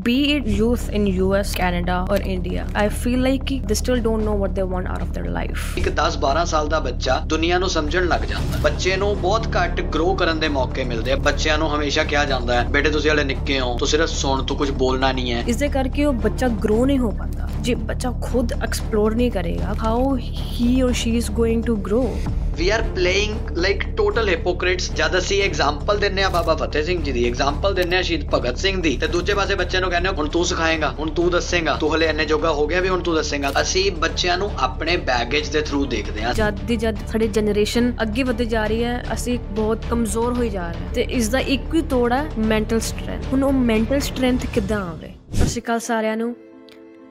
be it youth in US, Canada or India, I feel like they still don't know what they want out of their life. ਇੱਕ 10-12 ਸਾਲ ਦਾ ਬੱਚਾ ਦੁਨੀਆ ਨੂੰ ਸਮਝਣ ਲੱਗ ਜਾਂਦਾ ਬੱਚੇ ਨੂੰ ਬਹੁਤ ਘੱਟ ਗਰੋ ਕਰਨ ਦੇ ਮੌਕੇ ਮਿਲਦੇ ਆ ਬੱਚਿਆਂ ਨੂੰ ਹਮੇਸ਼ਾ ਕਿਹਾ ਜਾਂਦਾ ਹੈ ਬੇਟੇ ਤੁਸੀਂ ਹਲੇ ਨਿੱਕੇ ਹੋ ਤੁਸੀਂ ਸਿਰਫ ਸੁਣ ਤੋਂ ਕੁਝ ਬੋਲਣਾ ਨਹੀਂ ਹੈ ਇਸ ਦੇ ਕਰਕੇ ਉਹ ਬੱਚਾ ਗਰੋ ਨਹੀਂ ਹੋ ਪਾਉਂਦਾ ਜੇ ਬੱਚਾ ਖੁਦ ਐਕਸਪਲੋਰ ਨਹੀਂ ਕਰੇਗਾ how he or she is going to grow we are playing like total hypocrites ਜਦ ਅਸੀਂ ਐਗਜ਼ਾਮਪਲ ਦਿੰਨੇ ਆ ਬਾਬਾ ਫਤਿਹ ਸਿੰਘ ਜੀ ਦੀ ਐਗਜ਼ਾਮਪਲ ਦਿੰਨੇ ਆ ਸ਼ਹੀਦ ਭਗਤ ਸਿੰਘ ਦੀ ਤੇ ਦੂਜੇ ਪਾਸੇ ਬੱਚੇ ਨੂੰ ਕਹਿੰਦੇ ਹੁਣ ਤੂੰ ਸਿਖਾਏਗਾ ਹੁਣ ਤੂੰ ਦੱਸੇਗਾ ਤੂੰ ਹਲੇ ਇੰਨੇ ਜੋਗਾ ਹੋ ਗਿਆ ਵੀ ਹੁਣ ਤੂੰ ਦੱਸੇਗਾ ਅਸੀਂ ਬੱਚਿਆਂ ਨੂੰ ਆਪਣੇ ਬੈਗੇਜ ਦੇ ਥਰੂ ਦੇਖਦੇ ਹਾਂ ਜਦ ਦੀ ਜਦ ਸਾਡੀ ਜਨਰੇਸ਼ਨ ਅੱਗੇ ਵਧਦੀ ਜਾ ਰਹੀ ਹੈ ਅਸੀਂ ਬਹੁਤ ਕਮਜ਼ੋਰ ਹੋਈ ਜਾ ਰਹੇ ਹਾਂ ਤੇ ਇਸ ਦਾ ਇੱਕ ਹੀ ਤੋੜ ਹੈ ਮੈਂਟਲ ਸਟਰੈਂਥ ਹੁਣ ਉਹ ਮੈਂਟਲ ਸਟਰੈਂਥ ਕਿੱਦਾਂ ਆਵੇ ਸਤਿ ਸ਼੍ਰੀ ਅਕਾਲ ਸਾਰਿਆਂ ਨੂੰ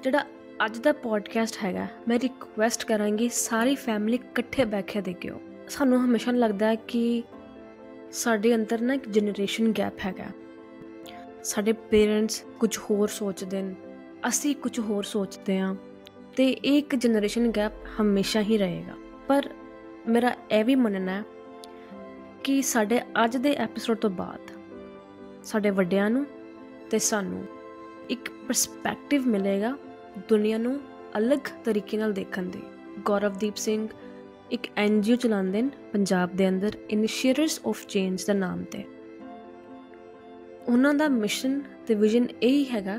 ਜਿਹੜਾ ਅੱਜ ਦਾ ਪੋਡਕਾਸਟ ਹੈਗਾ ਮੈਂ ਰਿਕੁਐਸਟ ਕਰਾਂਗੀ ਸਾਰੀ ਫੈਮਿਲੀ ਇਕੱਠੇ ਬੈਠ ਕੇ ਦੇਖਿਓ ਸਾਨੂੰ ਹਮੇਸ਼ਾ ਲੱਗਦਾ ਹੈ ਕਿ ਸਾਡੇ ਅੰਦਰ ਨਾ ਇੱਕ ਜਨਰੇਸ਼ਨ ਗੈਪ ਹੈਗਾ ਸਾਡੇ ਪੇਰੈਂਟਸ ਕੁਝ ਹੋਰ ਸੋਚਦੇ ਨੇ ਅਸੀਂ ਕੁਝ ਹੋਰ ਸੋਚਦੇ ਆ ਤੇ ਇਹ ਇੱਕ ਜਨਰੇਸ਼ਨ ਗੈਪ ਹਮੇਸ਼ਾ ਹੀ ਰਹੇਗਾ ਪਰ ਮੇਰਾ ਇਹ ਵੀ ਮੰਨਣਾ ਹੈ ਕਿ ਸਾਡੇ ਅੱਜ ਦੇ ਐਪੀਸੋਡ ਤੋਂ ਬਾਅਦ ਸਾਡੇ ਵੱਡਿਆਂ ਨੂੰ ਤੇ ਸਾਨੂੰ ਇੱਕ ਪਰਸਪੈਕਟਿਵ ਮਿਲੇਗਾ ਦੁਨੀਆ ਨੂੰ ਅਲੱਗ ਤਰੀਕੇ ਨਾਲ ਦੇਖਣ ਦੀ ਗੌਰਵਦੀਪ ਸਿੰਘ ਇੱਕ ਐਨਜੀਓ ਚਲਾਉਂਦੇ ਨੇ ਪੰਜਾਬ ਦੇ ਅੰਦਰ ਇਨੀਸ਼ੀਏਟਰਸ ਆਫ ਚੇਂਜ ਦਾ ਨਾਮ ਤੇ ਉਹਨਾਂ ਦਾ ਮਿਸ਼ਨ ਤੇ ਵਿਜ਼ਨ ਇਹੀ ਹੈਗਾ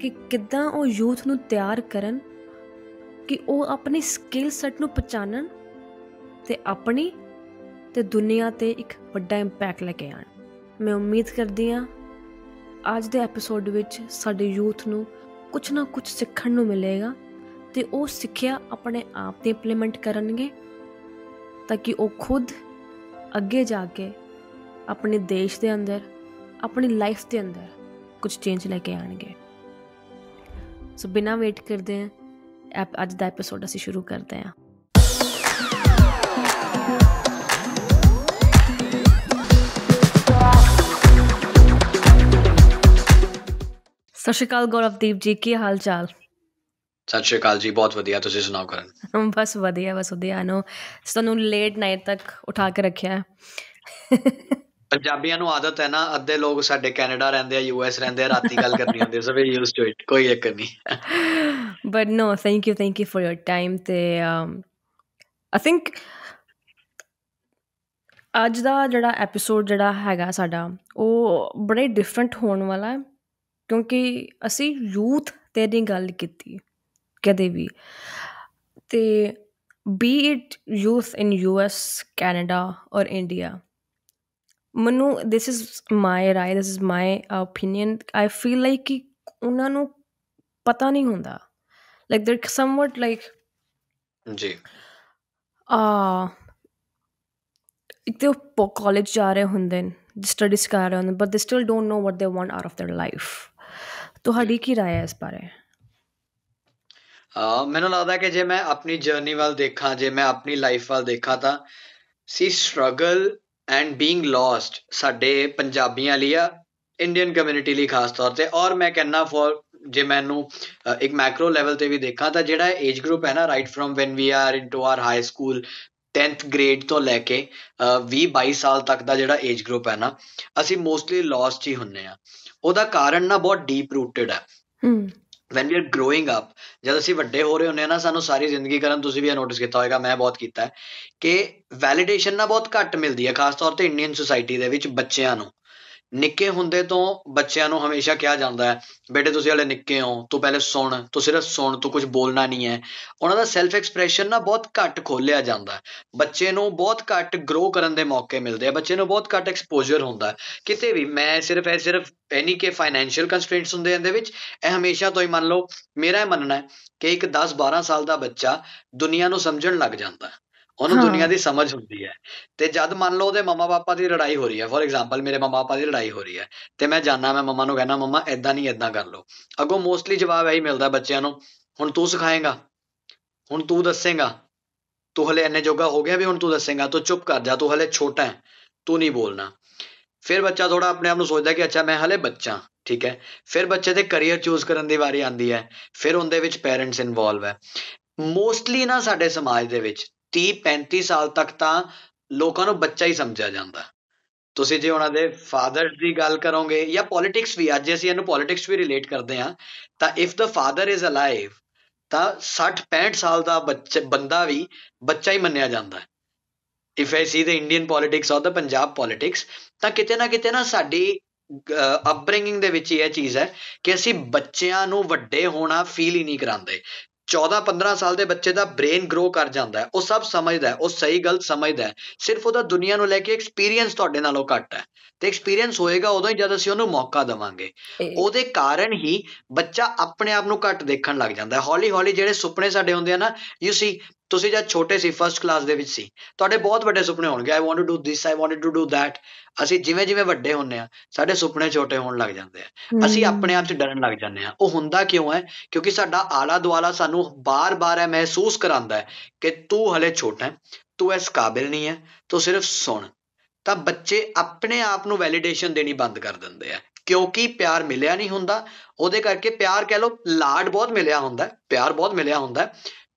ਕਿ ਕਿੱਦਾਂ ਉਹ ਯੂਥ ਨੂੰ ਤਿਆਰ ਕਰਨ ਕਿ ਉਹ ਆਪਣੀ ਸਕਿੱਲ ਸੈਟ ਨੂੰ ਪਛਾਣਨ ਤੇ ਆਪਣੀ ਤੇ ਦੁਨੀਆ ਤੇ ਇੱਕ ਵੱਡਾ ਇੰਪੈਕਟ ਲੈ ਕੇ ਆਣ ਮੈਂ ਉਮੀਦ ਕਰਦੀ ਆ ਅੱਜ ਦੇ ਐਪੀਸੋਡ ਵਿੱਚ ਸਾਡੇ ਯੂਥ ਨੂੰ ਕੁਝ ਨਾ ਕੁਝ ਸਿੱਖਣ ਨੂੰ ਮਿਲੇਗਾ ਤੇ ਉਹ ਸਿੱਖਿਆ ਆਪਣੇ ਆਪ ਤੇ ਇੰਪਲੀਮੈਂਟ ਕਰਨਗੇ ਤਾਂ ਕਿ ਉਹ ਖੁਦ ਅੱਗੇ ਜਾ ਕੇ ਆਪਣੇ ਦੇਸ਼ ਦੇ ਅੰਦਰ ਆਪਣੀ ਲਾਈਫ ਦੇ ਅੰਦਰ ਕੁਝ ਚੇਂਜ ਲੈ ਕੇ ਆਣਗੇ ਸੋ ਬਿਨਾ ਵੇਟ ਕਰਦੇ ਆ ਅੱਜ ਦਾ ਐਪੀਸੋਡ ਅਸੀਂ ਸ਼ੁਰੂ ਕਰਦੇ ਆ ਸਤਿ ਸ਼੍ਰੀ ਅਕਾਲ ਗੌਰਵਦੀਪ ਜੀ ਕੀ ਹਾਲ ਚਾਲ ਸਤਿ ਸ਼੍ਰੀ ਅਕਾਲ ਜੀ ਬਹੁਤ ਵਧੀਆ ਤੁਸੀਂ ਸੁਣਾਓ ਕਰਨ ਬਸ ਵਧੀਆ ਬਸ ਵਧੀਆ ਨੋ ਤੁਹਾਨੂੰ ਲੇਟ ਨਾਈਟ ਤੱਕ ਉਠਾ ਕੇ ਰੱਖਿਆ ਪੰਜਾਬੀਆਂ ਨੂੰ ਆਦਤ ਹੈ ਨਾ ਅੱਧੇ ਲੋਕ ਸਾਡੇ ਕੈਨੇਡਾ ਰਹਿੰਦੇ ਆ ਯੂਐਸ ਰਹਿੰਦੇ ਆ ਰਾਤੀ ਗੱਲ ਕਰਨੀ ਹੁੰਦੀ ਸਭ ਵੀ ਯੂਜ਼ ਟੂ ਇਟ ਕੋਈ ਇੱਕ ਨਹੀਂ but no thank you thank you for your time ਤੇ ਆਈ um, ਥਿੰਕ ਅੱਜ ਦਾ ਜਿਹੜਾ ਐਪੀਸੋਡ ਜਿਹੜਾ ਹੈਗਾ ਸਾਡਾ ਉਹ ਬੜੇ ਡਿਫਰੈਂਟ ਹੋਣ ਵਾਲਾ ਹੈ ਕਿਉਂਕਿ ਅਸੀਂ ਯੂਥ ਤੇ ਦੀ ਗੱਲ ਕੀਤੀ ਕਦੇ ਵੀ ਤੇ be it youth in US Canada or India ਮੈਨੂੰ ਦਿਸ ਇਜ਼ ਮਾਈ ਰਾਏ this is my opinion I feel like ਕਿ ਉਹਨਾਂ ਨੂੰ ਪਤਾ ਨਹੀਂ ਹੁੰਦਾ ਲਾਈਕ ਦੇ ਸਮਵਟ ਲਾਈਕ ਜੀ ਆ ਇੱਕ ਤੇ ਕਾਲਜ ਜਾ ਰਹੇ ਹੁੰਦੇ ਨੇ ਸਟੱਡੀਸ ਕਰ ਰਹੇ ਹੁੰਦੇ ਬਟ ਦੇ still don't know what they want out of their life ਤੁਹਾਡੀ ਕੀ ਰਾਏ ਹੈ ਇਸ ਬਾਰੇ ਮੈਨੂੰ ਲੱਗਦਾ ਕਿ ਜੇ ਮੈਂ ਆਪਣੀ ਜਰਨੀ ਵੱਲ ਦੇਖਾਂ ਜੇ ਮੈਂ ਆਪਣੀ ਲਾਈਫ ਵੱਲ ਦੇਖਾਂ ਤਾਂ ਸੀ ਸਟਰਗਲ ਐਂਡ ਬੀਇੰਗ ਲੋਸਟ ਸਾਡੇ ਪੰਜਾਬੀਆਂ ਲਈ ਆ ਇੰਡੀਅਨ ਕਮਿਊਨਿਟੀ ਲਈ ਖਾਸ ਤੌਰ ਤੇ ਔਰ ਮੈਂ ਕਹਿਣਾ ਫੋਰ ਜੇ ਮੈਨੂੰ ਇੱਕ ਮੈਕਰੋ ਲੈਵਲ ਤੇ ਵੀ ਦੇਖਾਂ ਤਾਂ ਜਿਹੜਾ ਏਜ ਗਰੁੱਪ ਹੈ ਨਾ right from when we are into our high school 10th grade ਤੋਂ ਲੈ ਕੇ 20 22 ਸਾਲ ਤੱਕ ਦਾ ਜਿਹੜਾ ਏਜ ਗਰੁੱਪ ਹੈ ਨਾ ਅਸੀਂ ਮੋਸਟਲੀ ਲੌਸਟ ਹੀ ਹੁੰਨੇ ਆ ਉਹਦਾ ਕਾਰਨ ਨਾ ਬਹੁਤ ਡੀਪ ਰੂਟਡ ਹੈ ਹੂੰ when we are growing up ਜਦ ਅਸੀਂ ਵੱਡੇ ਹੋ ਰਹੇ ਹੁੰਨੇ ਆ ਨਾ ਸਾਨੂੰ ਸਾਰੀ ਜ਼ਿੰਦਗੀ ਕਰਨ ਤੁਸੀਂ ਵੀ ਨੋਟਿਸ ਕੀਤਾ ਹੋਵੇਗਾ ਮੈਂ ਬਹੁਤ ਕੀਤਾ ਹੈ ਕਿ ਵੈਲੀਡੇਸ਼ਨ ਨਾ ਬਹੁਤ ਘੱਟ ਮਿਲਦੀ ਹੈ ਖਾਸ ਤੌਰ ਤੇ ਇੰਡੀਅਨ ਸੋਸਾਇਟੀ ਦੇ ਵਿੱਚ ਬੱਚਿਆਂ ਨੂੰ ਨਿੱਕੇ ਹੁੰਦੇ ਤੋਂ ਬੱਚਿਆਂ ਨੂੰ ਹਮੇਸ਼ਾ ਕਿਹਾ ਜਾਂਦਾ ਹੈ ਬੇਟੇ ਤੁਸੀਂ ਹਲੇ ਨਿੱਕੇ ਹੋ ਤੂੰ ਪਹਿਲੇ ਸੁਣ ਤੂੰ ਸਿਰਫ ਸੁਣ ਤੂੰ ਕੁਝ ਬੋਲਣਾ ਨਹੀਂ ਹੈ ਉਹਨਾਂ ਦਾ ਸੈਲਫ ਐਕਸਪ੍ਰੈਸ਼ਨ ਨਾ ਬਹੁਤ ਘੱਟ ਖੋਲਿਆ ਜਾਂਦਾ ਹੈ ਬੱਚੇ ਨੂੰ ਬਹੁਤ ਘੱਟ ਗਰੋ ਕਰਨ ਦੇ ਮੌਕੇ ਮਿਲਦੇ ਆ ਬੱਚੇ ਨੂੰ ਬਹੁਤ ਘੱਟ ਐਕਸਪੋਜ਼ਰ ਹੁੰਦਾ ਕਿਤੇ ਵੀ ਮੈਂ ਸਿਰਫ ਐ ਸਿਰਫ ਐਨੀ ਕੇ ਫਾਈਨੈਂਸ਼ੀਅਲ ਕੰਸਟ੍ਰੇਂਟਸ ਹੁੰਦੇ ਇਹਦੇ ਵਿੱਚ ਇਹ ਹਮੇਸ਼ਾ ਤੋਂ ਹੀ ਮੰਨ ਲਓ ਮੇਰਾ ਇਹ ਮੰਨਣਾ ਹੈ ਕਿ ਇੱਕ 10 12 ਸਾਲ ਦਾ ਬੱਚਾ ਦੁਨੀਆ ਨੂੰ ਸਮਝਣ ਲੱਗ ਜਾਂਦਾ ਉਹਨੂੰ ਦੁਨੀਆ ਦੀ ਸਮਝ ਹੁੰਦੀ ਹੈ ਤੇ ਜਦ ਮੰਨ ਲਓ ਉਹਦੇ ਮਮਾ ਪਾਪਾ ਦੀ ਲੜਾਈ ਹੋ ਰਹੀ ਹੈ ਫੋਰ ਐਗਜ਼ਾਮਪਲ ਮੇਰੇ ਮਮਾ ਪਾਪਾ ਦੀ ਲੜਾਈ ਹੋ ਰਹੀ ਹੈ ਤੇ ਮੈਂ ਜਾਣਾ ਮੈਂ ਮਮਾ ਨੂੰ ਕਹਿਣਾ ਮਮਾ ਐਦਾਂ ਨਹੀਂ ਐਦਾਂ ਕਰ ਲਓ ਅਗੋ ਮੋਸਟਲੀ ਜਵਾਬ ਇਹੀ ਮਿਲਦਾ ਬੱਚਿਆਂ ਨੂੰ ਹੁਣ ਤੂੰ ਸਿਖਾਏਗਾ ਹੁਣ ਤੂੰ ਦੱਸੇਗਾ ਤੂੰ ਹਲੇ ਇੰਨੇ ਜੋਗਾ ਹੋ ਗਿਆ ਵੀ ਹੁਣ ਤੂੰ ਦੱਸੇਗਾ ਤੂੰ ਚੁੱਪ ਕਰ ਜਾ ਤੂੰ ਹਲੇ ਛੋਟਾ ਹੈ ਤੂੰ ਨਹੀਂ ਬੋਲਣਾ ਫਿਰ ਬੱਚਾ ਥੋੜਾ ਆਪਣੇ ਆਪ ਨੂੰ ਸੋਚਦਾ ਕਿ ਅੱਛਾ ਮੈਂ ਹਲੇ ਬੱਚਾ ਠੀਕ ਹੈ ਫਿਰ ਬੱਚੇ ਦੇ ਕੈਰੀਅਰ ਚੂਜ਼ ਕਰਨ ਦੀ ਵਾਰੀ ਆਉਂਦੀ ਹੈ ਫਿਰ ਉਹਦੇ ਵਿੱਚ ਪੇਰੈਂਟਸ ਇਨਵੋਲਵ ਹੈ ਮੋਸਟਲੀ ਨਾ ਸਾਡੇ ਸਮਾਜ ਦੇ ਵਿੱਚ ਤੀਹ ਪੈਂਤੀ ਸਾਲ ਤੱਕ ਤਾਂ ਲੋਕਾਂ ਨੂੰ ਬੱਚਾ ਹੀ ਸਮਝਿਆ ਜਾਂਦਾ ਤੁਸੀਂ ਜੇ ਉਹਨਾਂ ਦੇ ਫਾਦਰ ਦੀ ਗੱਲ ਕਰੋਗੇ ਜਾਂ ਪੋਲਿਟਿਕਸ ਵੀ ਅੱਜ ਅਸੀਂ ਇਹਨੂੰ ਪੋਲਿਟਿਕਸ ਵੀ ਰਿਲੇਟ ਕਰਦੇ ਹਾਂ ਤਾਂ if the father is alive ਤਾਂ 60 65 ਸਾਲ ਦਾ ਬੱਚਾ ਬੰਦਾ ਵੀ ਬੱਚਾ ਹੀ ਮੰਨਿਆ ਜਾਂਦਾ if I see the Indian politics of the Punjab politics ਤਾਂ ਕਿਤੇ ਨਾ ਕਿਤੇ ਨਾ ਸਾਡੀ ਅਪਬ੍ਰਿੰਗਿੰਗ ਦੇ ਵਿੱਚ ਇਹ ਚੀਜ਼ ਹੈ ਕਿ ਅਸੀਂ ਬੱਚਿਆਂ ਨੂੰ ਵੱਡੇ ਹੋਣਾ ਫੀਲ ਹੀ ਨਹੀਂ ਕਰਾਉਂਦੇ 14-15 ਸਾਲ ਦੇ ਬੱਚੇ ਦਾ ਬ੍ਰੇਨ ਗਰੋ ਕਰ ਜਾਂਦਾ ਹੈ ਉਹ ਸਭ ਸਮਝਦਾ ਉਹ ਸਹੀ ਗਲਤ ਸਮਝਦਾ ਹੈ ਸਿਰਫ ਉਹਦਾ ਦੁਨੀਆ ਨੂੰ ਲੈ ਕੇ ਐਕਸਪੀਰੀਅੰਸ ਤੁਹਾਡੇ ਨਾਲੋਂ ਘੱਟ ਹੈ ਤੇ ਐਕਸਪੀਰੀਅੰਸ ਹੋਏਗਾ ਉਦੋਂ ਹੀ ਜਦ ਅਸੀਂ ਉਹਨੂੰ ਮੌਕਾ ਦਵਾਂਗੇ ਉਹਦੇ ਕਾਰਨ ਹੀ ਬੱਚਾ ਆਪਣੇ ਆਪ ਨੂੰ ਘੱਟ ਦੇਖਣ ਲੱਗ ਜਾਂਦਾ ਹੈ ਹੌਲੀ ਹੌਲੀ ਜਿਹੜੇ ਸੁਪਨੇ ਸਾਡੇ ਹੁੰਦੇ ਆ ਨਾ ਯੂ ਸੀ ਤੁਸੀਂ ਜਦ ਛੋਟੇ ਸੀ ਫਰਸਟ ਕਲਾਸ ਦੇ ਵਿੱਚ ਸੀ ਤੁਹਾਡੇ ਬਹੁਤ ਵੱਡੇ ਸੁਪਨੇ ਹੋਣਗੇ I want to do this I want to do that ਅਸੀਂ ਜਿਵੇਂ ਜਿਵੇਂ ਵੱਡੇ ਹੁੰਨੇ ਆ ਸਾਡੇ ਸੁਪਨੇ ਛੋਟੇ ਹੋਣ ਲੱਗ ਜਾਂਦੇ ਆ ਅਸੀਂ ਆਪਣੇ ਆਪ 'ਚ ਡਰਨ ਲੱਗ ਜਾਂਦੇ ਆ ਉਹ ਹੁੰਦਾ ਕਿਉਂ ਹੈ ਕਿਉਂਕਿ ਸਾਡਾ ਆਲਾ ਦੁਆਲਾ ਸਾਨੂੰ ਬਾਰ-ਬਾਰ ਇਹ ਮਹਿਸੂਸ ਕਰਾਂਦਾ ਹੈ ਕਿ ਤੂੰ ਹਲੇ ਛੋਟਾ ਹੈ ਤੂੰ ਇਸ ਕਾਬਿਲ ਨਹੀਂ ਹੈ ਤੂੰ ਸਿਰਫ ਸੁਣ ਤਾਂ ਬੱਚੇ ਆਪਣੇ ਆਪ ਨੂੰ ਵੈਲੀਡੇਸ਼ਨ ਦੇਣੀ ਬੰਦ ਕਰ ਦਿੰਦੇ ਆ ਕਿਉਂਕਿ ਪਿਆਰ ਮਿਲਿਆ ਨਹੀਂ ਹੁੰਦਾ ਉਹਦੇ ਕਰਕੇ ਪਿਆਰ ਕਹਿ ਲੋ ਲਾਡ ਬਹੁਤ ਮਿਲਿਆ ਹੁੰਦਾ ਪਿਆਰ ਬਹੁਤ ਮਿਲਿਆ ਹੁੰਦਾ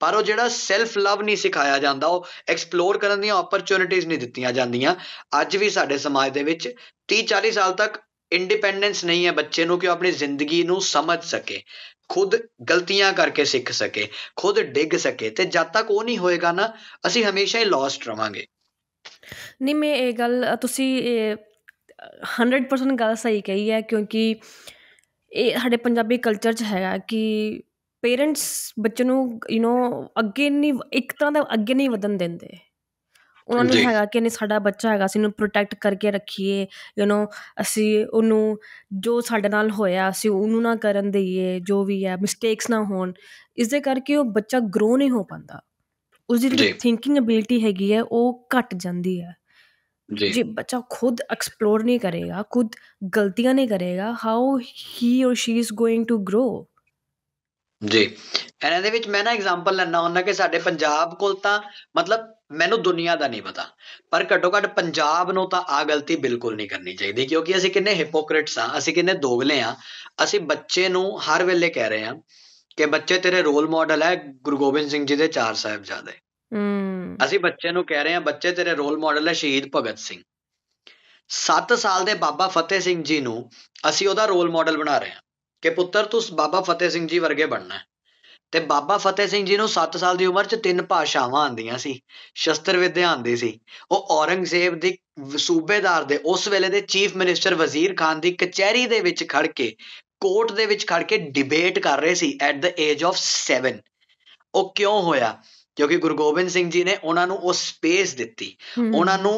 ਪਰ ਉਹ ਜਿਹੜਾ ਸੈਲਫ ਲਵ ਨਹੀਂ ਸਿਖਾਇਆ ਜਾਂਦਾ ਉਹ ਐਕਸਪਲੋਰ ਕਰਨ ਦੀਆਂ ਓਪਰਚ्युनिटीज ਨਹੀਂ ਦਿੱਤੀਆਂ ਜਾਂਦੀਆਂ ਅੱਜ ਵੀ ਸਾਡੇ ਸਮਾਜ ਦੇ ਵਿੱਚ 30 40 ਸਾਲ ਤੱਕ ਇੰਡੀਪੈਂਡੈਂਸ ਨਹੀਂ ਹੈ ਬੱਚੇ ਨੂੰ ਕਿ ਉਹ ਆਪਣੀ ਜ਼ਿੰਦਗੀ ਨੂੰ ਸਮਝ ਸਕੇ ਖੁਦ ਗਲਤੀਆਂ ਕਰਕੇ ਸਿੱਖ ਸਕੇ ਖੁਦ ਡਿੱਗ ਸਕੇ ਤੇ ਜਦ ਤੱਕ ਉਹ ਨਹੀਂ ਹੋਏਗਾ ਨਾ ਅਸੀਂ ਹਮੇਸ਼ਾ ਹੀ ਲੌਸਟ ਰਵਾਂਗੇ ਨਹੀਂ ਮੈਂ ਇਹ ਗੱਲ ਤੁਸੀਂ 100% ਗੱਲ ਸਹੀ ਕਹੀ ਹੈ ਕਿਉਂਕਿ ਇਹ ਸਾਡੇ ਪੰਜਾਬੀ ਕਲਚਰ 'ਚ ਹੈਗਾ ਕਿ ਪੇਰੈਂਟਸ ਬੱਚੇ ਨੂੰ ਯੂ نو ਅੱਗੇ ਨਹੀਂ ਇੱਕ ਤਰ੍ਹਾਂ ਦਾ ਅੱਗੇ ਨਹੀਂ ਵਧਣ ਦਿੰਦੇ ਉਹਨਾਂ ਨੂੰ ਹੈਗਾ ਕਿ ਨਹੀਂ ਸਾਡਾ ਬੱਚਾ ਹੈਗਾ ਅਸੀਂ ਉਹਨੂੰ ਪ੍ਰੋਟੈਕਟ ਕਰਕੇ ਰੱਖੀਏ ਯੂ نو ਅਸੀਂ ਉਹਨੂੰ ਜੋ ਸਾਡੇ ਨਾਲ ਹੋਇਆ ਅਸੀਂ ਉਹਨੂੰ ਨਾ ਕਰਨ ਦਈਏ ਜੋ ਵੀ ਹੈ ਮਿਸਟੇਕਸ ਨਾ ਹੋਣ ਇਸ ਦੇ ਕਰਕੇ ਉਹ ਬੱਚਾ ਗਰੋ ਨਹੀਂ ਹੋ ਪਾਉਂਦਾ ਉਸ ਦੀ ਜਿਹੜੀ ਥਿੰਕਿੰਗ ਅਬਿਲਿਟੀ ਹੈਗੀ ਹੈ ਉਹ ਘਟ ਜਾਂਦੀ ਹੈ ਜੀ ਜੇ ਬੱਚਾ ਖੁਦ ਐਕਸਪਲੋਰ ਨਹੀਂ ਕਰੇਗਾ ਖੁਦ ਗਲਤੀਆਂ ਨਹੀਂ ਕਰੇਗਾ how he or she is going to grow ਜੀ ਇਹਨਾਂ ਦੇ ਵਿੱਚ ਮੈਂ ਨਾ ਐਗਜ਼ਾਮਪਲ ਲੈਣਾ ਹੁੰਦਾ ਕਿ ਸਾਡੇ ਪੰਜਾਬ ਕੋਲ ਤਾਂ ਮਤਲਬ ਮੈਨੂੰ ਦੁਨੀਆ ਦਾ ਨਹੀਂ ਪਤਾ ਪਰ ਘੱਟੋ ਘੱਟ ਪੰਜਾਬ ਨੂੰ ਤਾਂ ਆ ਗਲਤੀ ਬਿਲਕੁਲ ਨਹੀਂ ਕਰਨੀ ਚਾਹੀਦੀ ਕਿਉਂਕਿ ਅਸੀਂ ਕਿੰਨੇ ਹਿਪੋਕ੍ਰਿਟਸ ਆ ਅਸੀਂ ਕਿੰਨੇ ਦੋਗਲੇ ਆ ਅਸੀਂ ਬੱਚੇ ਨੂੰ ਹਰ ਵੇਲੇ ਕਹਿ ਰਹੇ ਆ ਕਿ ਬੱਚੇ ਤੇਰੇ ਰੋਲ ਮਾਡਲ ਹੈ ਗੁਰੂ ਗੋਬਿੰਦ ਸਿੰਘ ਜੀ ਦੇ ਚਾਰ ਸਾਹਿਬਜ਼ਾਦੇ ਹਮ ਅਸੀਂ ਬੱਚੇ ਨੂੰ ਕਹਿ ਰਹੇ ਆ ਬੱਚੇ ਤੇਰੇ ਰੋਲ ਮਾਡਲ ਹੈ ਸ਼ਹੀਦ ਭਗਤ ਸਿੰਘ 7 ਸਾਲ ਦੇ ਬਾਬਾ ਫਤਿਹ ਸਿੰਘ ਜੀ ਨੂੰ ਅਸੀਂ ਉਹਦਾ ਰੋਲ ਮਾਡਲ ਬਣਾ ਰਹੇ ਆ ਕਿ ਪੁੱਤਰ ਤੂੰ ਬਾਬਾ ਫਤਿਹ ਸਿੰਘ ਜੀ ਵਰਗੇ ਬਣਨਾ ਹੈ ਤੇ ਬਾਬਾ ਫਤਿਹ ਸਿੰਘ ਜੀ ਨੂੰ 7 ਸਾਲ ਦੀ ਉਮਰ 'ਚ ਤਿੰਨ ਭਾਸ਼ਾਵਾਂ ਆਂਦੀਆਂ ਸੀ ਸ਼ਸਤਰ ਵਿਦਿਆ ਆਂਦੀ ਸੀ ਉਹ ਔਰੰਗਜ਼ੇਬ ਦੇ ਸੂਬੇਦਾਰ ਦੇ ਉਸ ਵੇਲੇ ਦੇ ਚੀਫ ਮਿਨਿਸਟਰ ਵਜ਼ੀਰ ਖਾਨ ਦੀ ਕਚਹਿਰੀ ਦੇ ਵਿੱਚ ਖੜ ਕੇ ਕੋਰਟ ਦੇ ਵਿੱਚ ਖੜ ਕੇ ਡਿਬੇਟ ਕਰ ਰਹੇ ਸੀ ਐਟ ਦ ਏਜ ਆਫ 7 ਉਹ ਕਿਉਂ ਹੋਇਆ ਕਿਉਂਕਿ ਗੁਰੂ ਗੋਬਿੰਦ ਸਿੰਘ ਜੀ ਨੇ ਉਹਨਾਂ ਨੂੰ ਉਹ ਸਪੇਸ ਦਿੱਤੀ ਉਹਨਾਂ ਨੂੰ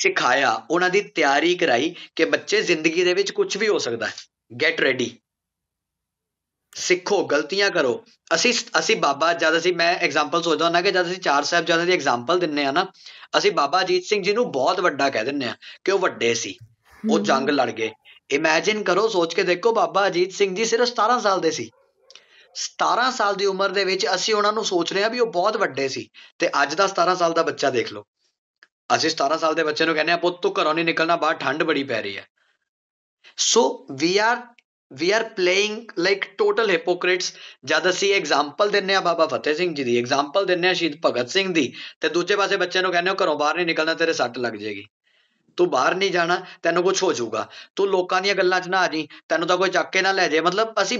ਸਿਖਾਇਆ ਉਹਨਾਂ ਦੀ ਤਿਆਰੀ ਕਰਾਈ ਕਿ ਬੱਚੇ ਜ਼ਿੰਦਗੀ ਦੇ ਵਿੱਚ ਕੁਝ ਵੀ ਹੋ ਸਕਦਾ ਹੈ ਗੈਟ ਰੈਡੀ ਸਿੱਖੋ ਗਲਤੀਆਂ ਕਰੋ ਅਸੀਂ ਅਸੀਂ ਬਾਬਾ ਜਦ ਅਸੀਂ ਮੈਂ ਐਗਜ਼ਾਮਪਲ ਸੋਚਦਾ ਹੁੰਦਾ ਕਿ ਜਦ ਅਸੀਂ ਚਾਰ ਸਾਹਿਬ ਜਦ ਦੀ ਐਗਜ਼ਾਮਪਲ ਦਿੰਨੇ ਆ ਨਾ ਅਸੀਂ ਬਾਬਾ ਅਜੀਤ ਸਿੰਘ ਜੀ ਨੂੰ ਬਹੁਤ ਵੱਡਾ ਕਹਿ ਦਿੰਨੇ ਆ ਕਿ ਉਹ ਵੱਡੇ ਸੀ ਉਹ ਜੰਗ ਲੜ ਗਏ ਇਮੇਜਿਨ ਕਰੋ ਸੋਚ ਕੇ ਦੇਖੋ ਬਾਬਾ ਅਜੀਤ ਸਿੰਘ ਜੀ ਸਿਰਫ 17 ਸਾਲ ਦੇ ਸੀ 17 ਸਾਲ ਦੀ ਉਮਰ ਦੇ ਵਿੱਚ ਅਸੀਂ ਉਹਨਾਂ ਨੂੰ ਸੋਚ ਰਹੇ ਆ ਵੀ ਉਹ ਬਹੁਤ ਵੱਡੇ ਸੀ ਤੇ ਅੱਜ ਦਾ 17 ਸਾਲ ਦਾ ਬੱਚਾ ਦੇਖ ਲਓ ਅਸੀਂ 17 ਸਾਲ ਦੇ ਬੱਚੇ ਨੂੰ ਕਹਿੰਦੇ ਆ ਪੁੱਤ ਤੂੰ ਘਰੋਂ ਨਹੀਂ ਨਿਕਲਣਾ ਬਾਹਰ ਠੰਡ ਬੜੀ ਪੈ ਰਹੀ ਹੈ so we are we are playing like total hypocrites ਜਦ ਅਸੀਂ ਐਗਜ਼ਾਮਪਲ ਦਿੰਨੇ ਆ ਬਾਬਾ ਫਤਿਹ ਸਿੰਘ ਜੀ ਦੀ ਐਗਜ਼ਾਮਪਲ ਦਿੰਨੇ ਆ ਸ਼ਹੀਦ ਭਗਤ ਸਿੰਘ ਦੀ ਤੇ ਦੂਜੇ ਪਾਸੇ ਬੱਚੇ ਨੂੰ ਕਹਿੰਦੇ ਹੋ ਘਰੋਂ ਬਾਹਰ ਨਹੀਂ ਨਿਕਲਣਾ ਤੇਰੇ ਸੱਟ ਲੱਗ ਜਾਏਗੀ ਤੂੰ ਬਾਹਰ ਨਹੀਂ ਜਾਣਾ ਤੈਨੂੰ ਕੁਝ ਹੋ ਜਾਊਗਾ ਤੂੰ ਲੋਕਾਂ ਦੀਆਂ ਗੱਲਾਂ 'ਚ ਨਾ ਆ ਜੀ ਤੈਨੂੰ ਤਾਂ ਕੋਈ ਚੱਕ ਕੇ ਨਾ ਲੈ ਜਾਏ ਮਤਲਬ ਅਸੀਂ